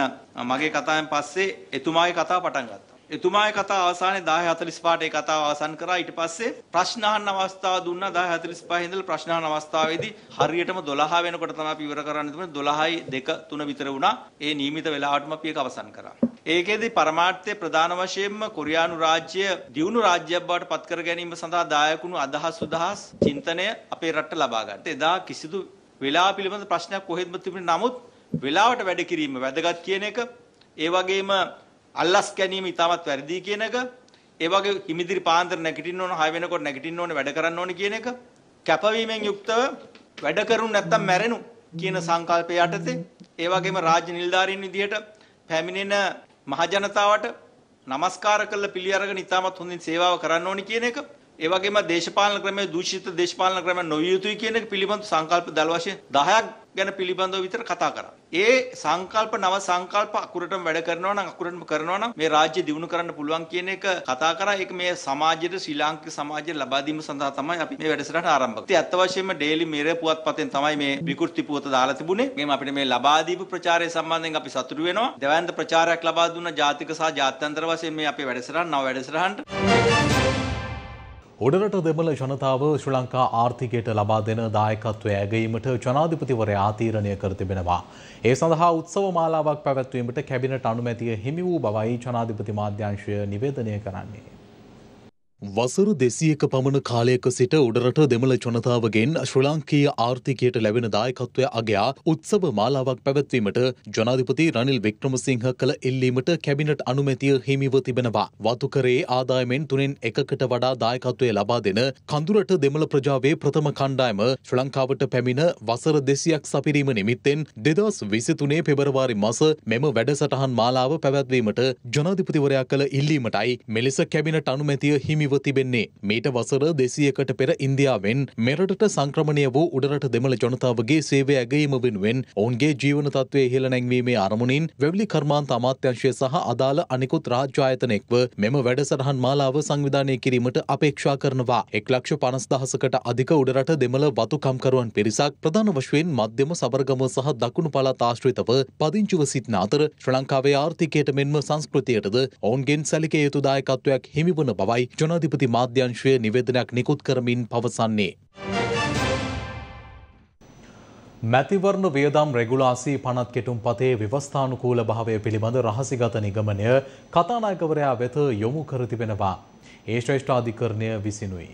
මගේ කතාවෙන් පස්සේ එතුමාගේ කතාව පටන් ගත්තා එතුමාගේ කතාව අවසානයේ 10:45ට ඒ කතාව අවසන් කරා ඊට පස්සේ ප්‍රශ්න අහන්න අවස්ථාව දුන්නා 10:45 ඉඳලා ප්‍රශ්න අහන අවස්ථාවේදී හරියටම 12 වෙනකොට තමයි අපි ඉවර කරන්න තිබුණේ 12යි 2 3 විතර වුණා ඒ නියමිත වෙලාවටම අපි ඒක අවසන් කරා ඒකෙදි පරමාර්ථයේ ප්‍රධාන වශයෙන්ම කොරියානු රාජ්‍ය දියුණු රාජ්‍යයක් බවට පත් කර ගැනීම සඳහා දායකුණු අදහස් උදහස් චින්තනය අපේ රටට ලබා ගන්නට එදා කිසිදු වෙලාව පිළිබඳ ප්‍රශ්නයක් කොහෙත්ම තිබුණේ නමුත් වෙලාවට වැඩ කිරීම වැදගත් කියන එක ඒ වගේම අල්ලස් ගැනීම ඉතාමත් වැරදි කියන එක ඒ වගේ හිමිදිරි පාන්දර නැගිටින්න ඕන හය වෙනකොට නැගිටින්න ඕන වැඩ කරන්න ඕන කියන එක කැපවීමෙන් යුක්තව වැඩ කරුන් නැත්තම් මැරෙනු කියන සංකල්පය යටතේ ඒ වගේම රාජ්‍ය නිලධාරීන් විදිහට පැමිණෙන මහජනතාවට নমස්කාර කරලා පිළි අරගෙන ඉතාමත් හොඳින් සේවාව කරන්න ඕන කියන එක ඒ වගේම දේශපාලන ක්‍රමයේ දූෂිත දේශපාලන ක්‍රම නොවිය යුතුයි කියන එක පිළිබඳ සංකල්ප දල වශයෙන් 10ක් ගැන පිළිබඳව විතර කතා කරන්නේ. ඒ සංකල්ප නව සංකල්ප අකුරටම වැඩ කරනවා නම් අකුරටම කරනවා නම් මේ රාජ්‍ය දියුණු කරන්න පුළුවන් කියන එක කතා කරා. ඒක මේ සමාජයට ශ්‍රී ලාංකික සමාජයට ලබා දීම සඳහා තමයි අපි මේ වැඩසටහන ආරම්භ කළේ. ඇත්ත වශයෙන්ම ඩේලි මිරර් පුවත්පතෙන් තමයි මේ විකෘති පුවත දාලා තිබුණේ. මේම අපිට මේ ලබා දීපු ප්‍රචාරය සම්බන්ධයෙන් අපි සතුටු වෙනවා. දෙවැන්ත ප්‍රචාරයක් ලබා දුන්න ජාතික සහ ජාත්‍යන්තර වශයෙන් මේ අපේ වැඩසටහන නව වැඩසටහනට උඩරට දෙමළ ජනතාව ශ්‍රී ලංකා ආර්ථිකයට ලබා දෙන දායකත්වය ඇගීමට ජනාධිපතිවරයා තීරණය කර තිබෙනවා. ඒ සඳහා උත්සව මාලාවක් පැවැත්වීමට කැබිනට අනුමැතිය හිමි වූ බවයි ජනාධිපති මාධ්‍යංශය නිවේදනය කරන්නේ. වසර දෙසියක පමණ කාලයක සිට උඩරට දෙමළ ජනතාවගෙන් ශ්‍රී ලාංකීය ආර්ථිකයට ලැබෙන දායකත්වය අගයා උත්සව මාලාවක් පැවැත්වීමට ජනාධිපති රනිල් වික්‍රමසිංහ කළ එල්ලීමට කැබිනට් අනුමැතිය හිමිව තිබෙනවා. වතුකරේ ආදායමෙන් තුනෙන් එකකට වඩා දායකත්වය ලබා දෙන කඳුරට දෙමළ ප්‍රජාවේ ප්‍රථම කණ්ඩායම ශ්‍රී ලංකාවට පැමිණ වසර දෙසියක් සපිරීම නිමිත්තෙන් දෙදස් විසිතුනේ පෙබරවාරි මස මෙම වැඩසටහන් මාලාව පැවැත්වීමට ජනාධිපතිවරයා කළ ඉල්ලීමටයි මෙලෙස කැබිනට් අනුමැතිය හිමිව ඇතිව තිබෙන්නේ. මීට වසර දෙසියකට පෙර ඉන්දියාවෙන් මෙරටට සංක්‍රමණය වූ උඩරට දෙමළ ජනතාවගේ සේවය ඇගීම වෙනුවෙන් ඔවුන්ගේ ජීවන තත්වය ඉහළ නැංවීමේ අරමුණින් වැවලි කර්මාන්ත අමාත්‍යංශය සහ අදාළ අනිකුත් රාජ්‍යායතනෙක්ව මෙම වැඩසටහන් මාලාව සංවිධානය කිරීමට අපේක්ෂා කරනවා. එක් ලක්ෂ පනස්දහසකට අධික උඩරට දෙමළ වතුකම්කරුවන් පිරිසක් ප්‍රධාන වශයෙන් මධ්‍යම සබරගම සහ දකුණු පළාත් ආශ්‍රිතව පදිංචිව සිටින අතර ශ්‍රලංකාවේ ආර්ථිකයට මෙන්ම සංස්කෘතියටද ඔවුන්ගෙන් සැලිකේ යුතු දායකත්වයක් හිමිවන බවයි ජන ජනාධිපති මාධ්‍යංශය නිවේදනයක් නිකුත් කරමින් පවසන්නේ. මැතිවරණ වියදම් රෙගුලාසි පනත් කෙටුම් පතේ ව්‍යවස්ථානුකූල භාවය පිළිබඳ රහසිගත නිගමනය කතානායකවරයා වෙත යොමු කර තිබෙනවා. ඒ ශ්‍රේෂ්ඨාධිකරණය විසිනුයි.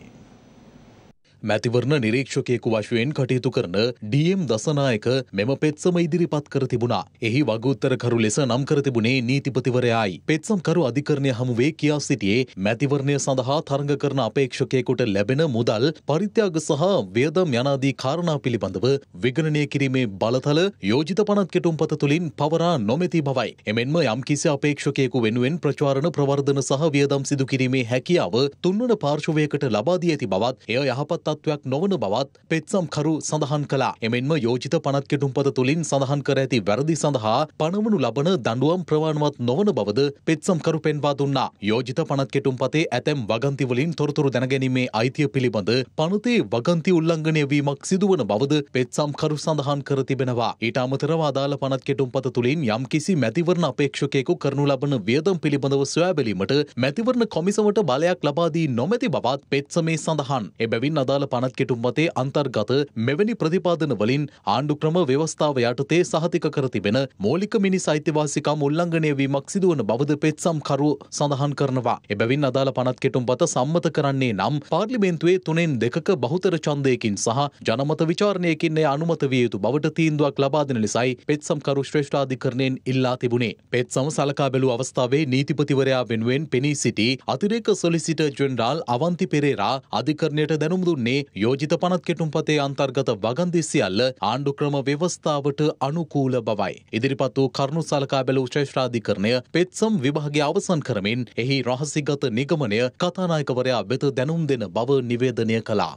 මැතිවරණ නිරීක්ෂකයෙකු වශයෙන් කටයුතු කරන ඩම් දසනායක මෙම පෙත්සම ඉදිරිපත් කර තිබුණා. එහි වගුත්තරකරු ලෙස නම් කර තිබුණේ නීතිපතිවරයායි. පෙත්සම්කරු අධිකරණය හමුවේ කියා සිටියේ මැතිවරණය සඳහා තරඟ කරන අපේක්ෂකයෙකුට ලැබෙන මුදල් පරිත්‍යාග සහ වේදම් යනාදී කාරණා පිළිබඳව විගණනය කිරීමේ බලතල යෝජිත පනත් කෙටුම්පත තුළින් පවරා නොමැති බවයි. එමෙන්ම යම්කිසි අපේක්ෂකයෙකු වෙනුවෙන් ප්‍රචාරණ ප්‍රවර්ධන සහ වියදම් සිදු කිරීමේ හැකියාව තුන්වන පාර්ශවයකට ලබාදී ඇති බවත් එය යහපත් තත්ත්වයක් නොවන බවත් පෙත්සම්කරු සඳහන් කලා එමෙන්ම යෝජිත පනත් කෙටුම්පත තුළින් සඳහන් කර ඇති වැරදි සඳහා පණවනු ලබන දඩුවම් ප්‍රවාණවත් නොවන බවද පෙත්සම්කරු පෙන්වා දුන්නා යෝජිත පනත් කෙටුම්පතේ ඇතැම් වගන්තිවලින් තොරතුරු දැනගැනීමේ අයිතිය පිළිබඳ පනතේ වගන්ති උල්ලංඝනය වීමක් සිදුවන බවද පෙත්සම්කරු සඳහන් කර තිබෙනවා ඊට අමතරව අදාළ පනත් කෙටුම්පත තුළින් යම් කිසි මැතිවරණ අපේක්ෂකයෙකු කරනු ලබන වියදම් පිළිබඳව සොයාබැලීමට මැතිවරණ කොමිසමට බලයක් ලබාදී නොමැති බවත් පෙත්සමේ සඳහන් එබැවින් අදාළ අදාළ පනත් කෙටුම් මතේ අන්තර්ගත මෙවැනි ප්‍රතිපාදන වලින් ආණ්ඩු ක්‍රම ව්‍යවස්ථාව යටතේ සහතික කර තිබෙන මූලික මිනිස් අයිතිවාසිකම් උල්ලංඝනය වීමක් සිදුවන බවද පෙත්සම්කරු සඳහන් කරනවා. එබැවින් අදාළ පනත් කෙටුම් පත සම්මත කරන්නේ නම් පාර්ලිමේන්තුවේ තුනෙන් දෙකක බහුතර ඡන්දයකින් සහ ජනමත විචාරණයකින් එය අනුමත විය යුතු බවට තීන්දුවක් ලබා දෙන නිසායි පෙත්සම්කරු ශ්‍රේෂ්ඨාධිකරණයෙන් ඉල්ලා තිබුණේ. පෙත්සම සලකා බැලූ අවස්ථාවේ නීතිපතිවරයා වෙනුවෙන් පෙනී සිටි අතිරේක සොලිසිටර් ජෙනරාල් අවන්ති පෙරේරා අධිකරණයට දැනුම් දුන්නේ වන්නේ යෝජිත පනත් කෙටුම්පතේ අන්තර්ගත වගන්දි සියල්ල ආණ්ඩු ක්‍රම ව්‍යවස්ථාවට අනුකූල බවයි. ඉදිරිපත් වූ කරුණු සලකා බැලූ ශ්‍රේෂ්ඨාධිකරණය පෙත්සම් විභාගය අවසන් කරමින් එහි රහසිගත නිගමනය කතානායකවරයා වෙත දැනුම් දෙන බව නිවේදනය කළා.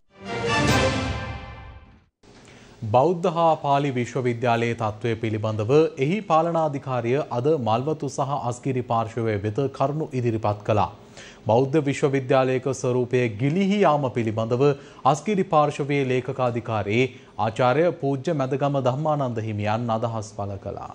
බෞද්ධ හා පාලි විශ්වවිද්‍යාලයේ තත්ත්වය පිළිබඳව එහි පාලනාධිකාරිය අද මල්වතු සහ අස්කිරි පාර්ශවය වෙත කරුණු ඉදිරිපත් කලා. බෞද්ධ විශ්වවිද්‍යාලයක ස්වරූපය ගිලිහි යාම පිළිබඳව අස්කිරි පාර්ශවයේ ලේඛකාධිකාරී ආචාර්ය පූජ්‍ය මැදගම ධම්මානන්ද හිමියන් අදහස් පළ කළා.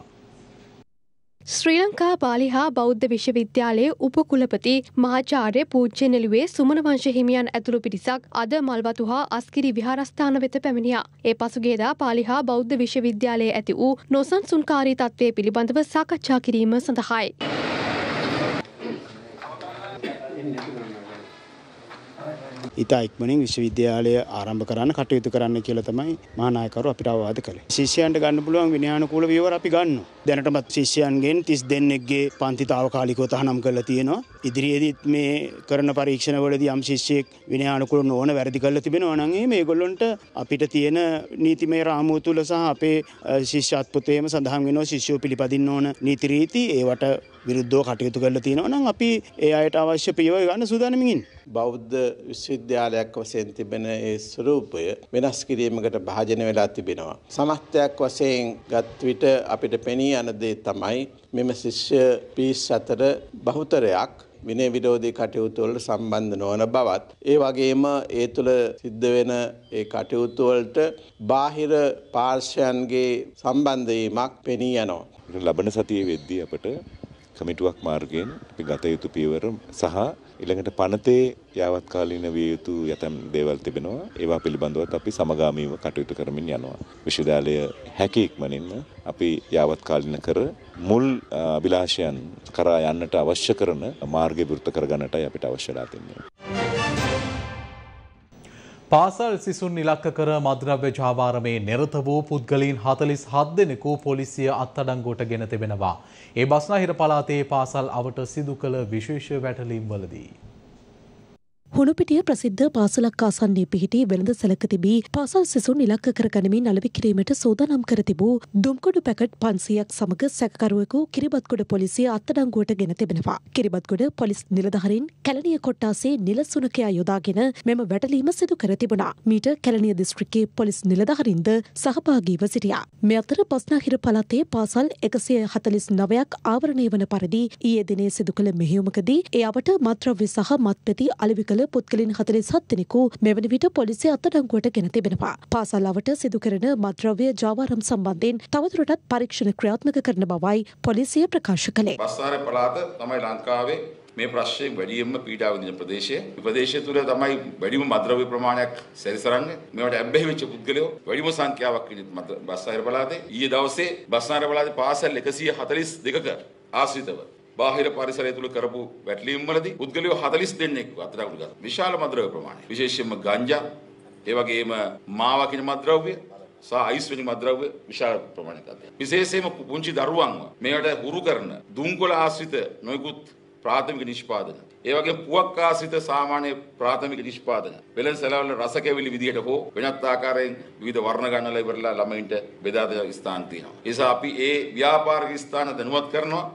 ශ්‍රී ලංකා පාලි හා බෞද්ධ විශ්වවිද්‍යාලයේ උපකුලපති මහාචාර්ය පූජ්‍ය නෙළුවේ සුමන වංශ හිමියන් ඇතුළු පිරිසක් අද මල්වතු හා අස්කිරි විහාරස්ථාන වෙත පැමිණියා. ඒ පසුගේදා පාලි හා බෞද්ධ විශ්වවිද්‍යාලයේ ඇති වූ නොසන්සුන්කාරී තත්ත්වය පිළිබඳව සාකච්ඡා කිරීම සඳහායි. ඉතා ඉක්මනින් විශ්වවිද්‍යාලය ආරම්භ කරන්න කටයුතු කරන්න කියලා තමයි මහනායකරු අපිට අවවාද කළේ. ශිෂ්‍යයන්ට ගන්න පුළුවන් විනයානුකූල විවර අපි ගන්න. දැනටමත් ශිෂ්‍යයන්ගෙන් 32ක්ගේ පන්ති తాවකාලිකව තහනම් කරලා තියෙනවා. ඉදිරියේදීත් මේ කරන පරීක්ෂණවලදී යම් ශිෂ්‍යෙක් විනයානුකූල නොවන වැරදි කරලා තිබෙනවා නම් ඒ මේගොල්ලොන්ට අපිට තියෙන නීතිමය රාමුව තුල සහ අපේ ශිෂ්‍යත්පොතේම සඳහන් වෙනවා ශිෂ්‍යෝ පිළිපදින්න ඕන නීති රීති ඒවට විරුද්ධෝ කටයුතු කරලා තියෙනවා නම් අපි ඒ අයට අවශ්‍ය පියවර ගන්න සූදානමින් බෞද්ධ විශ්වවිද්‍යාලයක් වශයෙන් තිබෙන ඒ ස්වරූපය වෙනස් කිරීමකට භාජන වෙලා තිබෙනවා. සමස්තයක් වශයෙන් ගත් විට අපිට පෙනී යන දේ තමයි මෙම ශිෂ්‍ය පිරිස් අතර බහුතරයක් විනය විරෝධී කටයුතු වලට සම්බන්ධ නොවන බවත් ඒ වගේම ඒ තුළ සිද්ධ වෙන ඒ කටයුතු වලට බාහිර පාර්ශ්වයන්ගේ සම්බන්ධ වීමක් පෙනී යනවා. ලබන සතියේ වෙද්දී අපට කමිටුවක් මාර්ගයෙන් අපි ගත යුතු පියවර සහ ඊළඟට පනතේ යාවත් කාලීන විය යුතු යතම් දේවල් තිබෙනවා. ඒවා පිළිබඳවත් අපි සමගාමීව කටයුතු කරමින් යනවා. විශ්වවිද්‍යාලය හැකි ඉක්මනින්ම අපි යාවත් කාලීන කර මුල් අභිලාෂයන් කරා යන්නට අවශ්‍ය කරන මාර්ගය විවෘත කරගන්නටයි අපිට අවශ්‍යලා තින්නේ. පාසල් සිසුන් ඉලක්ක කර මද්‍රව්‍ය ජාවාරමේ නිරත වූ පුද්ගලීන් හතලිස් හත් දෙනෙකු පොලිසිය අත්තඩංගුවට ගෙන තිබෙනවා. ඒ බස්නාහිර පලාතේ පාසල් අවට සිදු කළ විශේෂ වැටලීම් වලදී. හුණුපිටිය ප්‍රසිද්ධ පාසලක් ආසන්නේ පිහිටි වෙළඳ සැලක තිබී පාසල් සිසුන් ඉලක්ක කරගනිමින් අලෙවි කිරීමට සූදානම් කර තිබූ දුම්කොඩු පැකට් පන්සියක් සමඟ සැකකරුවෙකු කිරිබත්ගොඩ පොලිසිය අත්තඩංගුවට ගෙන තිබෙනවා. කිරිබත්ගොඩ පොලිස් නිලධහරින් කැලනිය කොට්ටාසේ නිලසුනකයා යොදාගෙන මෙම වැටලීම සිදු කර තිබුණා. මීට කැලනිය දිස්ත්‍රික්කේ පොලිස් නිලධහරින්ද සහභාගීව සිටියා. මෙ අතර පස්නාහිර පළාතේ පාසල් එකසිය හතලිස් නවයක් ආවරණය වන පරිදි ඊයේ දිනේ සිදු කළ මෙහියුමකදී එයාවට මත්‍රව්‍ය සහ මත්පැති අලෙවිකළ කළ පුද්ගලින් හතරේ සත්තිනෙකු මෙවැනි විට පොලිසි අත්තඩංගුවට ගෙන තිබෙනවා. පාසල්ලාවට සිදුකරන මද්‍රව්‍ය ජාවාරම් සම්බන්ධයෙන් තවදුරටත් පරීක්ෂණ ක්‍රියාත්මක කරන බවයි පොලිසිය ප්‍රකාශ කළේ. බස්සාර පළාත තමයි ලංකාවේ මේ ප්‍රශ්නයෙන් වැඩියෙන්ම පීඩා විඳින ප්‍රදේශය. මේ ප්‍රදේශය තුළ තමයි වැඩිම මද්‍රව්‍ය ප්‍රමාණයක් සැරිසරන්නේ. මේවට ඇබ්බැහි වෙච්ච පුද්ගලයෝ වැඩිම සංඛ්‍යාවක් ඉන්නේ බස්සාර පළාතේ. ඊයේ දවසේ බස්සාර පළාතේ පාසල් 142ක ආශ්‍රිතව බාහිර පරිසරය තුළ කරපු වැටලීම් වලදී පුද්ගලයෝ 40 දෙනෙක් අත්අඩංගුවට ගත්තා. විශාල මද්‍රව්‍ය ප්‍රමාණය. විශේෂයෙන්ම ගංජා, ඒ වගේම මාව කියන මද්‍රව්‍ය සහ අයිස් වැනි මද්‍රව්‍ය විශාල ප්‍රමාණයක් අත්අඩංගුවට. විශේෂයෙන්ම පුංචි දරුවන්ව මේවට හුරු කරන දුම්කොළ ආශ්‍රිත නොයෙකුත් ප්‍රාථමික නිෂ්පාදන. ඒ වගේ පුවක් ආශ්‍රිත සාමාන්‍ය ප්‍රාථමික නිෂ්පාදන. වෙළඳ සැලවල රස කැවිලි විදිහට හෝ වෙනත් ආකාරයෙන් විවිධ වර්ණ ගන්නලා ඉවරලා ළමයින්ට බෙදා දෙන ස්ථාන තියෙනවා. ඒ නිසා අපි ඒ ව්‍යාපාරික ස්ථාන දැනුවත් කරනවා.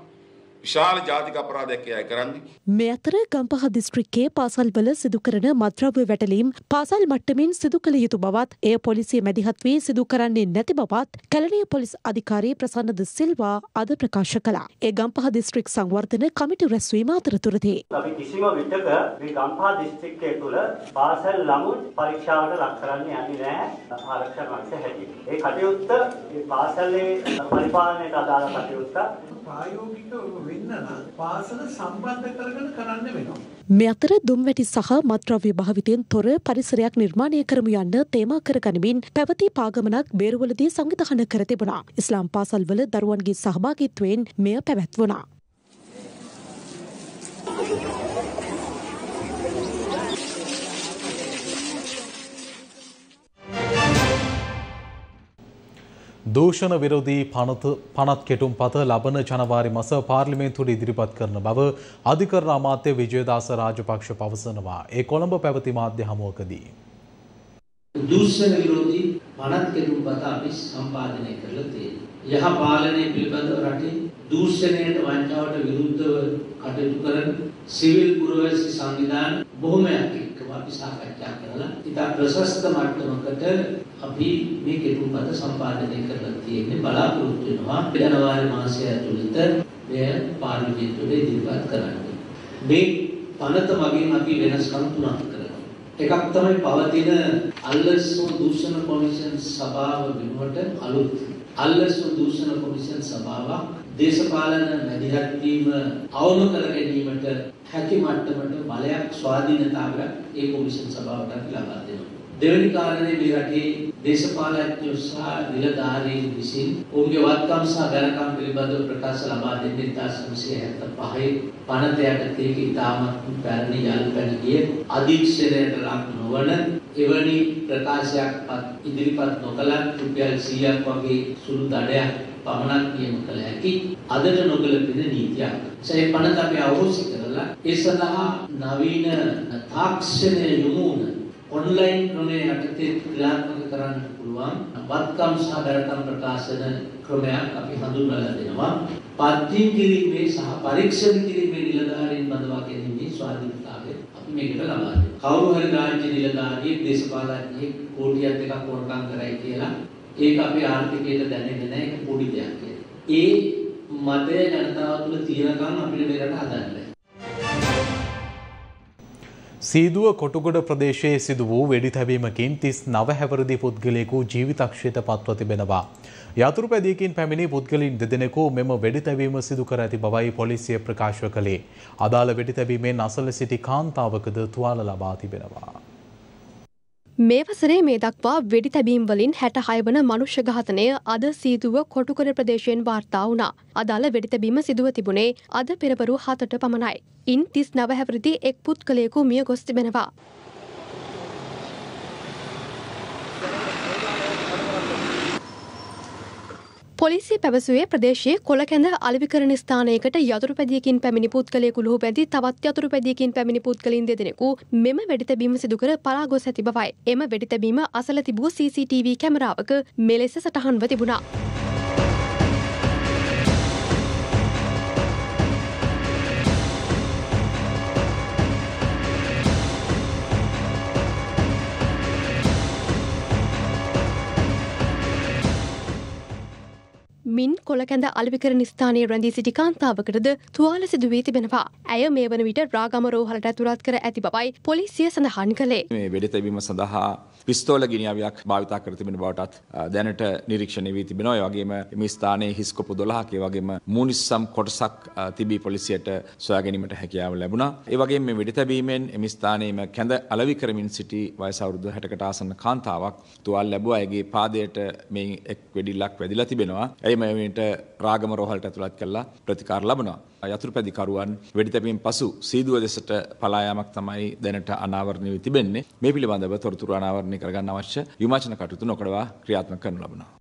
විශාල ජාතික අපරාධයක් එයයි කරන්නේ. මේ අතර ගම්පහ දිස්ත්‍රික්කයේ පාසල්වල සිදු කරන මත්ද්‍රව්‍ය වැටලීම් පාසල් මට්ටමින් සිදු කළ යුතු බවත් එය පොලිසිය මැදිහත් වී සිදු කරන්නේ නැති බවත් කැලණිය පොලිස් අධිකාරී ප්‍රසන්න ද සිල්වා අද ප්‍රකාශ කළා. ඒ ගම්පහ දිස්ත්‍රික් සංවර්ධන කමිටු රැස්වීම අතරතුරදී අපි කිසිම විටක මේ ගම්පහ දිස්ත්‍රික්කය තුළ පාසල් ළමුන් පරීක්ෂාවට ලක් කරන්න යන්නේ නැහැ ආරක්ෂක අංශ හැටියට. ඒ කටයුත්ත පාසලේ පරිපාලනයට අදාළ කටයුත්ත ප්‍රායෝගිකව වෙන්න නම් පාසල සම්බන්ධ කරගෙන කරන්න වෙනවා. මේ අතර දුම්වැටි සහ මත්ද්‍රව්‍ය භාවිතයෙන් තොර පරිසරයක් නිර්මාණය කරමු යන්න තේමා කරගනිමින් පැවති පාගමනක් බේරුවලදී සංවිධාන කර තිබුණා. ඉස්ලාම් පාසල්වල දරුවන්ගේ සහභාගීත්වයෙන් මෙය පැවැත්වුණා. දූෂණ විරෝධී පනත පනත් කෙටුම් පත ලබන ජනවාරි මස පාර්ලිමේන්තුවට ඉදිරිපත් කරන බව අධිකරණ අමාත්‍ය විජයදාස රාජපක්ෂ පවසනවා. ඒ කොළඹ පැවති මාධ්‍ය හමුවකදී. දූෂණ විරෝධී පනත් කෙටුම් පත අපි සම්පාදනය කරලා තියෙනවා. යහ පාලනය පිළිබඳව රටේ දූෂණයට වංචාවට විරුද්ධව කටයුතු කරන සිවිල් පුරවැසි සංවිධාන බොහොමයක් තියෙනවා. එක්කම අපි සාකච්ඡා කරලා ඉතා ප්‍රශස්ත මට්ටමකට අපි මේ කෙටුපත සම්පාදනය කරලා තියෙන්නේ බලාපොරොත්තු වෙනවා ජනවාරි මාසය ඇතුළත මෙය පාර්ලිමේන්තුවේ ඉදිරිපත් කරන්න. මේ පනත මගින් අපි වෙනස්කම් තුනක් කරනවා. එකක් තමයි පවතින අල්ලස්සෝ දූෂණ කොමිෂන් සභාව වෙනුවට අලුත් අල්ලස්සෝ දූෂණ කොමිෂන් සභාවක් දේශපාලන මැදිහත් වීම අවම කර ගැනීමට හැකි මට්ටමට බලයක් ස්වාධීනතාවයක් ඒ කොමිෂන් සභාවට ලබා දෙනවා. දෙවැනි කාරණේ මේ රටේ දේශපාලඥයෝ සහ නිලධාරීන් විසින් ඔවුන්ගේ වත්කම් සහ දැනකම් පිළිබඳව ප්‍රකාශ ලබා දෙන්නේ 1975 පනතයට තේක ඉතාමත් පැරණි යල්පැණ ගිය අධීක්ෂණයට ලක් නොවන එවැනි ප්‍රකාශයක් ඉදිරිපත් නොකලත් රුපියල් 100ක් වගේ සුළු දඩයක් පමණක් නියම කළ හැකි අදට නොකළ පින නීතියක්. ඒ පනත අපි අවශ්‍ය කරලා ඒ සඳහා නවීන තාක්ෂණය යොමු වන ඔන්ලයින් ක්‍රමයේ යටතේ ක්‍රියාත්මක කරන්න පුළුවන් වත්කම් සහ බැලකම් ප්‍රකාශන ක්‍රමයක් අපි හඳුන්වලා දෙනවා. පත්‍යින් කිරීමේ සහ පරීක්ෂණ කිරීමේ නිලධාරීන් බඳවා ගැනීමේ ස්වාධීනතාවය අපි මේකට ලබා දෙනවා. කවුරු හරි රාජ්‍ය නිලධාරියෙක් දේශපාලනඥයෙක් කෝටියක් දෙකක් හොරකම් කරයි කියලා ඒක අපේ ආර්ථිකයට දැනෙන්නේ නැහැ ඒක පොඩි දෙයක් කියලා. ඒ මතය ජනතාව තුළ තියෙනකම් අපිට මේ රට හදන්න සීදුව කොටුගොඩ ප්‍රදේශයේ සිදු වූ වෙඩි තැබීමකින් තිස් නව හැවරදි පුද්ගලයෙකු ජීවිතක්ෂයට පත්ව තිබෙනවා. යතුරු පැදියකින් පැමිණි පුද්ගලින් දෙදෙනෙකු මෙම වෙඩි තැබීම සිදු කර ඇති බවයි පොලිසිය ප්‍රකාශ කළේ. අදාළ වෙඩි තැබීමෙන් අසල සිටි කාන්තාවකද තුවාල ලබා තිබෙනවා. මේ වසරේ මේ දක්වා වෙඩි තැබීම් වලින් හැට හයවන මනුෂ්‍ය ඝාතනය අද සීදුව කොටුකර ප්‍රදේශයෙන් වාර්තා වුණා. අදාළ වෙඩි තැබීම සිදුව තිබුණේ අද පෙරවරු හතට පමණයි. ඉන් තිස් නවහැවිරිදි එක් පුත් කළයෙකු මිය ගොස් තිබෙනවා. පොලිසි පැවසුවේ ප්‍රදේශයේ කොළකැඳ අලවිකරණ ස්ථානයකට යතුරු පැදියකින් පැමිණි පුද්ගලයෙකු ලුහු පැදි තවත් යතුරු පැදියකින් පැමිණි පුද්ගලින් දෙදෙනෙකු මෙම වෙඩිතැබීම සිදුකර පලා ගොස් ඇති බවයි. එම වෙඩිතැබීම අසල තිබූ CCTV කැමරාවක මෙලෙස සටහන්ව තිබුණා. මින් කොළකැඳ අල්විකරණ ස්ථානයේ රැඳී සිටි කාන්තාවකටද තුවාල සිදු වී තිබෙනවා. ඇය මේ වන විට රාගම රෝහලට ඇතුළත් කර ඇති බවයි පොලිසිය සඳහන් කළේ. මේ වෙඩ තැබීම සඳහා පිස්තෝල ගිනියාවයක් භාවිතා කර තිබෙන බවටත් දැනට නිරීක්ෂණය වී තිබෙනවා. ඒ වගේම මේ ස්ථානයේ හිස්කොපු 12ක ඒ වගේම මූනිස්සම් කොටසක් තිබී පොලිසියට සොයා ගැනීමට හැකියාව ලැබුණා. ඒ වගේම මේ වෙඩ තැබීමෙන් මේ ස්ථානයේම කැඳ අලවි කරමින් සිටි වයස අවුරුදු 60කට ආසන්න කාන්තාවක් තුවාල ලැබුවා. ඇගේ පාදයට මේ එක් වෙඩිල්ලක් වැදිලා තිබෙනවා. ඇයි මැවීමට රාගම රෝහලට ඇතුළත් කළා ප්‍රතිකාර ලබනවා. යතුරුපැදිකරුවන් වෙඩිතැබීම් පසු සීදුව දෙසට පලායාමක් තමයි දැනට අනාවරණය වී තිබෙන්නේ. මේ පිළිබඳව තොරතුරු අනාවරණය කරගන්න අවශ්‍ය විමර්ශන කටයුතු නොකඩවා ක්‍රියාත්මක කරනු ලබනවා.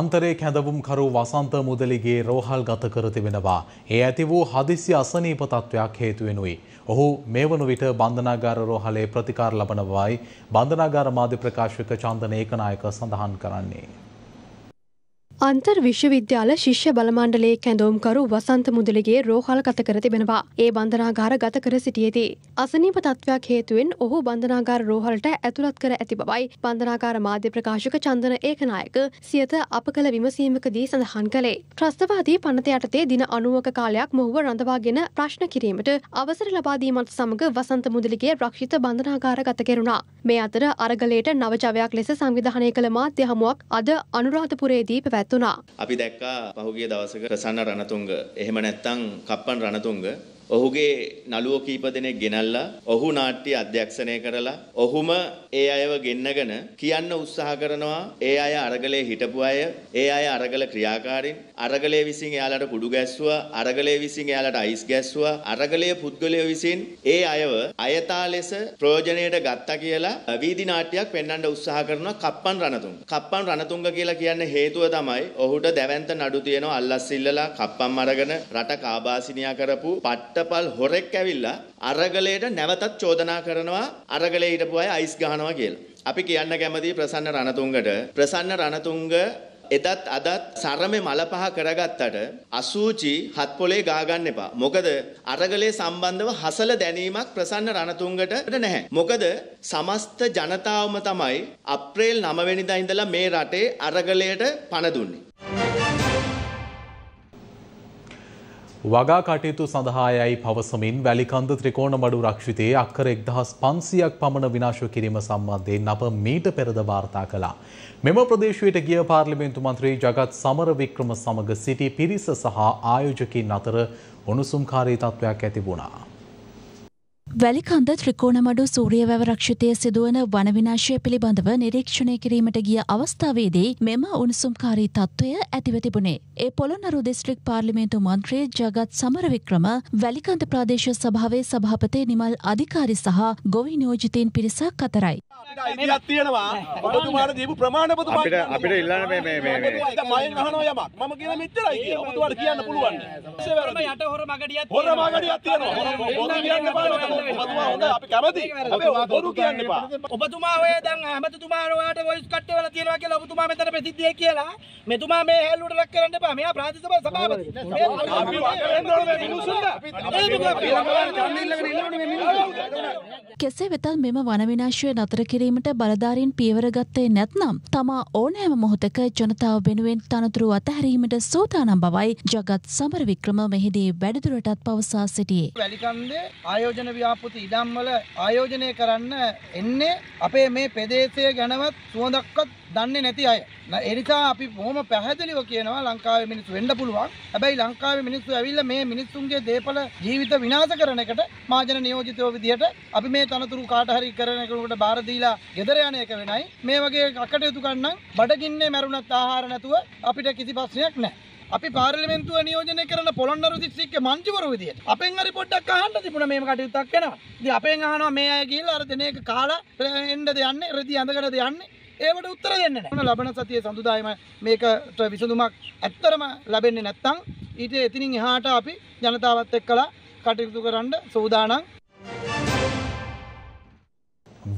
අන්තරේ කැඳවුම්කරු වසන්ත මුදලිගේ රෝහල් ගත කර තිබෙනවා. ඒ ඇති වූ හදිසි අසනීප තත්ත්වයක් හේතුවෙනුයි. ඔහු මේ වන විට බන්ධනාගාර රෝහලේ ප්‍රතිකාර ලබන බවයි බන්ධනාගාර මාධ්‍ය ප්‍රකාශක චන්දන ඒකනායක සඳහන් කරන්නේ. අන්තර් විශ්වවිද්‍යාල ශිෂ්‍ය බලමණ්ඩලයේ කැඳවුම්කරු වසන්ත මුදලිගේ රෝහල් ගත කර තිබෙනවා. ඒ බන්ධනාගාර ගත කර සිටියේදී. අසනීප තත්ත්වයක් හේතුවෙන් ඔහු බන්ධනාගාර රෝහලට ඇතුළත් කර ඇති බවයි බන්ධනාගාර මාධ්‍ය ප්‍රකාශක චන්දන ඒකනායක සියත අප කළ විමසීමකදී සඳහන් කළේ. ත්‍රස්තවාදී පනත යටතේ දින අනුවක කාලයක් මොහුව රඳවාගෙන ප්‍රශ්න කිරීමට අවසර ලබාදීමත් සමඟ වසන්ත මුදලිගේ රක්ෂිත බන්ධනාගාර ගත කෙරුණා. මේ අතර අරගලයට නවජවයක් ලෙස සංවිධානය කළ මාධ්‍ය හමුවක් අද අනුරාධපුරයේදී පැවැත් ජීවත් වුණා. අපි දැක්කා පහුගිය දවසක ප්‍රසන්න රණතුංග එහෙම නැත්නම් කප්පන් රණතුංග ඔහුගේ නළුවෝ කීප දෙනෙක් ගෙනල්ලා ඔහු නාට්‍ය අධ්‍යක්ෂණය කරලා ඔහුම ඒ අයව ගෙන්නගෙන කියන්න උත්සාහ කරනවා ඒ අය අරගලේ හිටපු අය ඒ අය අරගල ක්‍රියාකාරීන් අරගලය විසින් එයාලට කුඩු ගැස්සුවා අරගලය විසින් එයාලට අයිස් ගැස්සුවා අරගලය පුද්ගලය විසින් ඒ අයව අයතා ලෙස ප්‍රයෝජනයට ගත්තා කියලා වීදි නාට්‍යයක් පෙන්වන්න උත්සාහ කරනවා කප්පන් රණතුංග. කප්පන් රණතුංග කියලා කියන්න හේතුව තමයි ඔහුට දැවැන්ත නඩු තියෙනවා අල්ලස් ඉල්ලලා කප්පම් අරගෙන රට කාබාසිනියා කරපු පට්ටපල් හොරෙක් ඇවිල්ලා අරගලයට නැවතත් චෝදනා කරනවා අරගලේ හිටපු අය අයිස් ගහනවා කියලා. අපි කියන්න කැමති ප්‍රසන්න රණතුංගට ප්‍රසන්න රණතුංග එදත් අදත් සරමේ මල පහ කරගත්තට අසූචි හත් පොලේ ගා ගන්න එපා. මොකද අරගලේ සම්බන්ධව හසල දැනීමක් ප්‍රසන්න රණතුංගට නැහැ. මොකද සමස්ත ජනතාවම තමයි අප්‍රේල් 9 වෙනිදා ඉඳලා මේ රටේ අරගලයට පණ දුන්නේ. වගා කටයුතු සඳහායයි පවසමින් වැලිකන්ද ත්‍රිකෝණ මඩු රක්ෂිතයේ අක්කර එක්දහස් පන්සියක් පමණ විනාශ කිරීම සම්බන්ධයෙන් අප මීට පෙරද වාර්තා කළා. මෙම ප්‍රදේශයට ගිය පාර්ලිමේන්තු මන්ත්‍රී ජගත් සමර වික්‍රම සමග සිටි පිරිස සහ ආයෝජකින් අතර උණුසුම්කාරී තත්ත්වයක් ඇති වුණා. වැලිකන්ද ත්‍රිකෝණමඩු සූරියවැව රක්ෂිතය සිදුවන වනවිනාශය පිළිබඳව නිරීක්ෂණය කිරීමට ගිය අවස්ථාවේදී මෙම උණුසුම්කාරී තත්ත්වය ඇතිව තිබුණේ. ඒ පොළොන්නරු දිස්ත්‍රික් පාර්ලිමේන්තු මන්ත්‍රී ජගත් සමරවික්‍රම වැලිකන්ද ප්‍රාදේශ සභාවේ සභාපති නිමල් අධිකාරි සහ ගොවි නියෝජිතීන් පිරිසක් අතරයි. අපිට ඉල්ලන්න මේ මේ මේ මේ මම අහනවා යමක් මම කියන මෙච්චරයි කියලා ඔබතුමාට කියන්න පුළුවන්. හොර මගඩියක් තියෙනවා. හොර මගඩියක් තියෙනවා. හොර කියන්න බලන්න ඔබතුමා හොඳ අපි කැමති. අපි බොරු කියන්න එපා. ඔබතුමා ඔය දැන් හැමතුමා ඔයාට වොයිස් කට් වල තියනවා කියලා ඔබතුමා මෙතන ප්‍රසිද්ධිය කියලා. මෙතුමා මේ හැල්ලුවට ලක් කරන්න එපා. මෙයා ප්‍රාදේශ සභාව සභාපති. මේ අපි මිනිස්සුන්ට අපි කෙසේ වෙතත් මෙම වනවිනාශය නතර කිරීමට බලධාරීන් පියවර ගත්තේ නැත්නම් තමා ඕනෑම මොහොතක ජනතාව වෙනුවෙන් තනතුරු අතහැරීමට සූදානම් බවයි ජගත් සමර වික්‍රම මෙහිදී වැඩිදුරටත් පවසා සිටියේ. වැලිකන්දේ ආයෝජන ව්‍යාපාර ව්‍යාපෘති ඉඩම්වල ආයෝජනය කරන්න එන්නේ අපේ මේ ප්‍රදේශය ගැනවත් සුවඳක්වත් දන්නේ නැති අය. එනිසා අපි බොහොම පැහැදිලිව කියනවා ලංකාවේ මිනිස්සු වෙන්න පුළුවන්. හැබැයි ලංකාවේ මිනිස්සු ඇවිල්ලා මේ මිනිස්සුන්ගේ දේපල ජීවිත විනාශ කරන එකට මාජන නියෝජිතයෝ විදිහට අපි මේ තනතුරු කාට හරි කරන එකකට බාර දීලා gedara යන එක වෙනයි. මේ වගේ අකටයුතු ගන්න බඩගින්නේ මැරුණත් ආහාර නැතුව අපිට කිසි ප්‍රශ්නයක් නැහැ. අපි පාර්ලිමේන්තුව නියෝජනය කරන පොළොන්නරු දිස්ත්‍රික්කේ මන්ත්‍රීවරු විදියට අපෙන් හරි පොඩ්ඩක් අහන්න තිබුණා මේ කටයුත්තක් කරනවා. ඉතින් අපෙන් අහනවා මේ අය ගිහිල්ලා අර දෙන එක කාලා එන්නද යන්නේ රෙදි අඳකටද යන්නේ ඒවට උත්තර දෙන්න නැහැ. ලබන සතියේ සඳුදායම මේකට විසඳුමක් ඇත්තරම ලැබෙන්නේ නැත්නම් ඊට එතනින් එහාට අපි ජනතාවත් එක්කලා කටයුතු කරන්න සූදානම්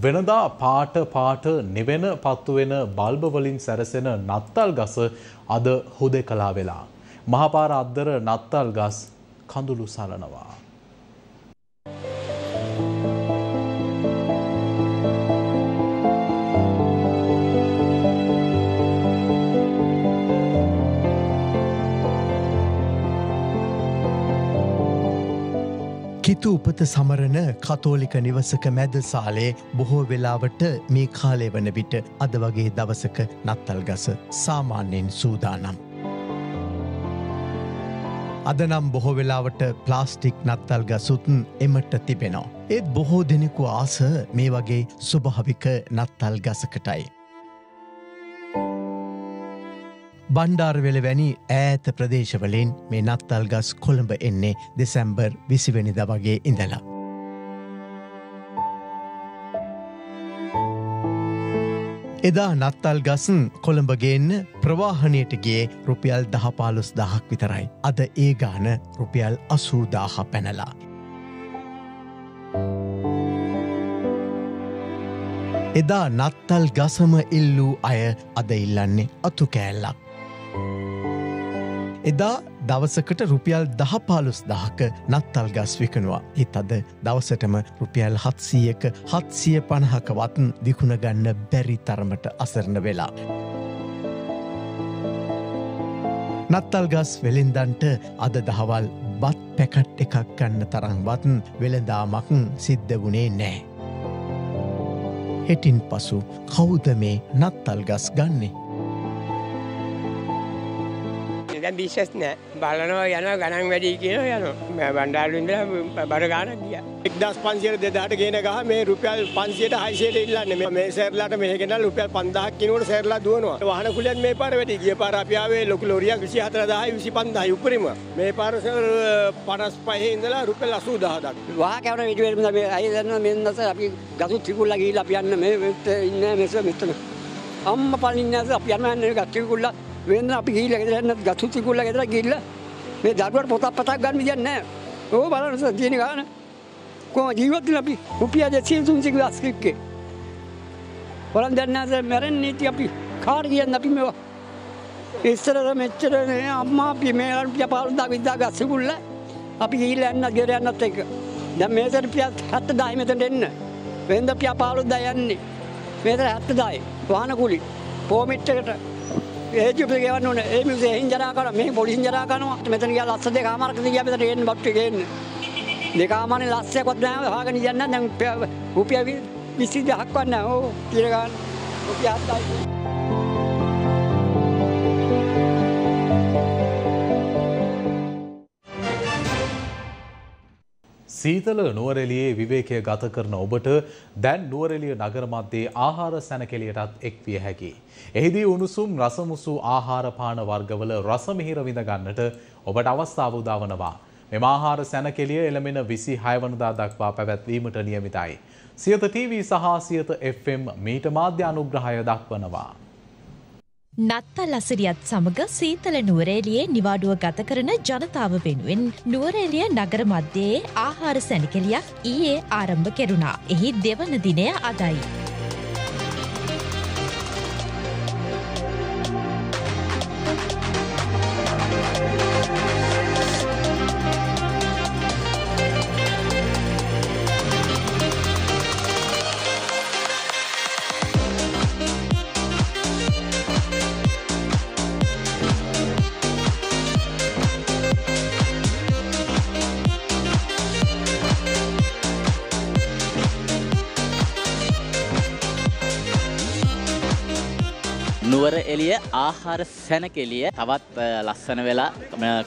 වෙනදා පාට පාට නිවෙන පත්තුවෙන බල්බවලින් සැරසෙන නත්තල් ගස අද හුදෙ කලා වෙලා. මහපාර අද්දර නත්තල් ගස් කඳුළු සලනවා. කිතු උපත සමරණ කතෝලික නිවසක මැදසාලේ බොහෝ වෙලාවට මේ කාලය වන විට අද වගේ දවසක නත්තල් ගස සාමාන්‍යයෙන් සූදානම්. අදනම් බොහෝ වෙලාවට ප්ලාස්ටික් නත්තල් ගසුතුන් එමට තිබෙනවා. ඒත් බොහෝ දෙනෙකු ආස මේ වගේ ස්වභාවික නත්තල් ගසකටයි. බණ්ඩාර්වෙල වැනි ඈත ප්‍රදේශවලින් මේ නත්තල් ගස් කොළඹ එන්නේ දෙසැම්බර් විසිවැනිද වගේ ඉඳලා. එදා නත්තල් ගසන් කොළඹගේන්න ප්‍රවාහනයට ගේ රුපියල් දහපාලොස් දහක් විතරයි. අද ඒ ගාන රුපියල් අසූදාහ පැනලා. එදා නත්තල් ගසම ඉල්ලූ අය අද ඉල්ලන්නේ අතු කෑල්ලක්. එදා දවසකට රුපියල් දහ පාලුස් දහක නත්තල් ගස් විකනවා. හිත් අද දවසටම රුපියල් හත්සීයක හත්සිය පණහක වතන් දිකුණගන්න බැරි තරමට අසරණ වෙලා. නත්තල් ගස් වෙළෙන්දන්ට අද දහවල් බත් පැකට් එකක් ගන්න තරංවතන් වෙළදාමක් සිද්ධ වුණේ නෑ. හෙටින් පසු කෞද මේ නත්තල් ගස් ගන්නේ. බිස්නස් නෑ. බලනවා යනවා ගණන් වැඩි කියලා යනවා. බණ්ඩාරුවෙන් ඉඳලා බර ගානක් ගියා. 1500 2000ට ගේන ගහ මේ රුපියල් 500ට 600ට ඉල්ලන්නේ. මේ මේ සර්ලාට මෙහෙ ගෙනල් රුපියල් 5000ක් කිනුවට සර්ලා දුවනවා. වාහන කුලියන් මේ පාර වැඩි. ගිය පාර අපි ආවේ ලොකු ලොරියක් 24000යි 25000යි උඩරිම. මේ පාර සර් 55 ඉඳලා රුපියල් 80000ක්. වාහ කැවර විදුවල් මේ අය දන්නවා මෙන්න නැස අපි ගතු ත්‍රිකුල්ලා ගිහිල්ලා අපි යන්න මේ ඉන්නේ මෙස මෙතන. අම්ම පලින් නැස අපි යන්න ගතු ත්‍රිකුල්ලා වෙන්න අපි ගීල ගෙදරන්න ගතු තිකුල්ල ගෙදර ගිල්ල මේ දරුවට පොතක් පතක් ගන්න විදියක් නැහැ. ඕක බලන්න තියෙන ගාන. කොහොම ජීවත් වෙන අපි රුපියල් 230 ක අස්කික්කේ. බලන් දැන් නැහැ මැරෙන්නේ ඉති අපි කාර් ගියන් අපි මේවා. ඉස්සර මෙච්චර නේ අම්මා අපි මේ රුපියල් 15000 විදා ගස්සගුල්ල අපි ගිහිල්ලා යන්න ගෙදර යන්නත් එක. දැන් මේතර රුපියල් 70000 මෙතනට එන්න. වෙන්ද රුපියල් 15000 යන්නේ. මේතර 70000 වාහන කුලි. පොමිට් එකට ඒජිපි ගෙවන්න ඕනේ. ඒ මිනිස්සු එහින් ජරා කරනවා. මෙහි පොලිසින් ජරා කරනවා. මෙතන ගියා ලස්ස දෙකමාරක ගියා මෙතන එන්න බට්ටු ගේන්න. දෙකමාරේ ලස්සයක්වත් නැහැ. හොයාගෙන යන්න දැන් රුපියල් 20000ක්වත් නැහැ. ඕ කියලා ගන්න. රුපියල් 7යි. සීතල නුවරෙලියේ විවේකය ගත කරන ඔබට දැන් නුවරෙලිය නගර මැදේ ආහාර සැනකෙළියටත් එක් විය හැකියි. එහිදී උණුසුම් රසමුසු ආහාර පාන වර්ගවල රස මිහිර විඳ ගන්නට ඔබට අවස්ථාව උදා වනවා. මෙම ආහාර සැනකෙළිය එළමෙන 26 වනදා දක්වා පැවැත්වීමට නියමිතයි. සියත TV සහ සියත FM මීට මාධ්‍ය අනුග්‍රහය දක්වනවා. නත්තල් අසිරියත් සමඟ සීතල නුවරේලියේ නිවාඩුව ගත කරන ජනතාව වෙනුවෙන් නුවරේලිය නගර මධ්‍යයේ ආහාර සැනිකෙලියක් ඊයේ ආරම්භ කෙරුණා. එහි දෙවන දිනය අදයි. දුවර එළිය ආහාර සැනකෙළිය තවත් ලස්සන වෙලා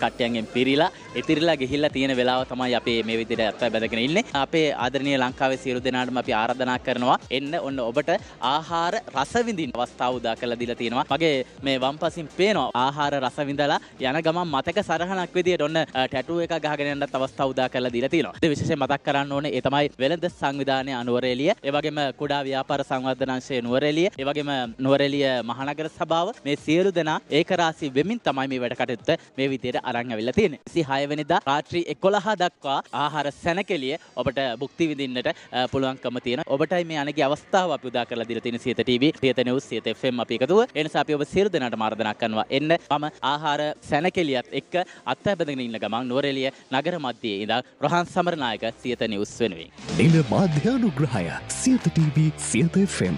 කට්ටියන්ගෙන් පිරිලා ඉතිරිලා ගිහිල්ලා තියෙන වෙලාව තමයි අපි මේ විදිහට අත්පය බැඳගෙන ඉන්නේ. අපේ ආදරණීය ලංකාවේ සියලු දෙනාටම අපි ආරාධනා කරනවා එන්න ඔන්න ඔබට ආහාර රස විඳින්න අවස්ථාව උදා කරලා දීලා තියෙනවා. මගේ මේ වම්පසින් පේනවා ආහාර රස විඳලා යන ගමන් මතක සරහනක් විදියට ඔන්න ටැටූ එකක් ගහගෙන යන්නත් අවස්ථාව උදා කරලා දීලා තියෙනවා. ඒ විශේෂයෙන් මතක් කරන්න ඕනේ ඒ තමයි වෙළඳ සංවිධානයේ නුවරඑළිය, ඒ වගේම කුඩා ව්‍යාපාර සංවර්ධන අංශයේ නුවරඑළිය, ඒ වගේම නුවරඑළිය මහනගර නගර සභාව මේ සියලු දෙනා ඒකරාශී වෙමින් තමයි මේ වැඩ කටයුත්ත මේ විදියට අරන් ඇවිල්ලා තියෙන්නේ. 26 වෙනිදා රාත්‍රී 11 දක්වා ආහාර සැනකෙළිය ඔබට භුක්ති විඳින්නට පුළුවන්කම තියෙන. ඔබටයි මේ අනගේ අවස්ථාව අපි උදා කරලා දීලා තියෙන Siyatha TV, Siyatha news, Siyatha FM අපි එකතුව. ඒ නිසා අපි ඔබ සියලු දෙනාට ආරාධනා කරනවා එන්න මම ආහාර සැනකෙළියත් එක්ක අත් බැඳගෙන ඉන්න ගමන් නුවරඑළිය නගර මැදයේ ඉඳන් රොහන් සමරනායක සියත නිවුස් වෙනුවෙන්. නිල මාධ්‍යානුග්‍රහය සියත TV, සියත FM.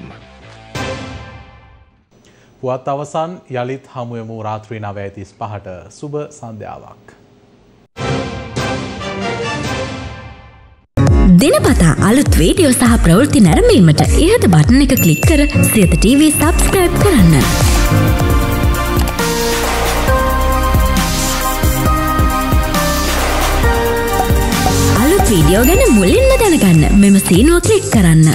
පුවත් අවසන් යළිත් හමුයමු රාත්‍රී නවයතිස් පහට සුභ සන්ධ්‍යාවක්. දෙනපතා අලුත් වීඩියෝ සහ ප්‍රවෘති නැරමීමට ඉහත බටන එක කලික් කර සියත TV සබස්ක්‍රයිබ් කරන්න. අලුත් වීඩියෝ ගැන මුලින්ම දැනගන්න මෙම සීනෝ කලික් කරන්න.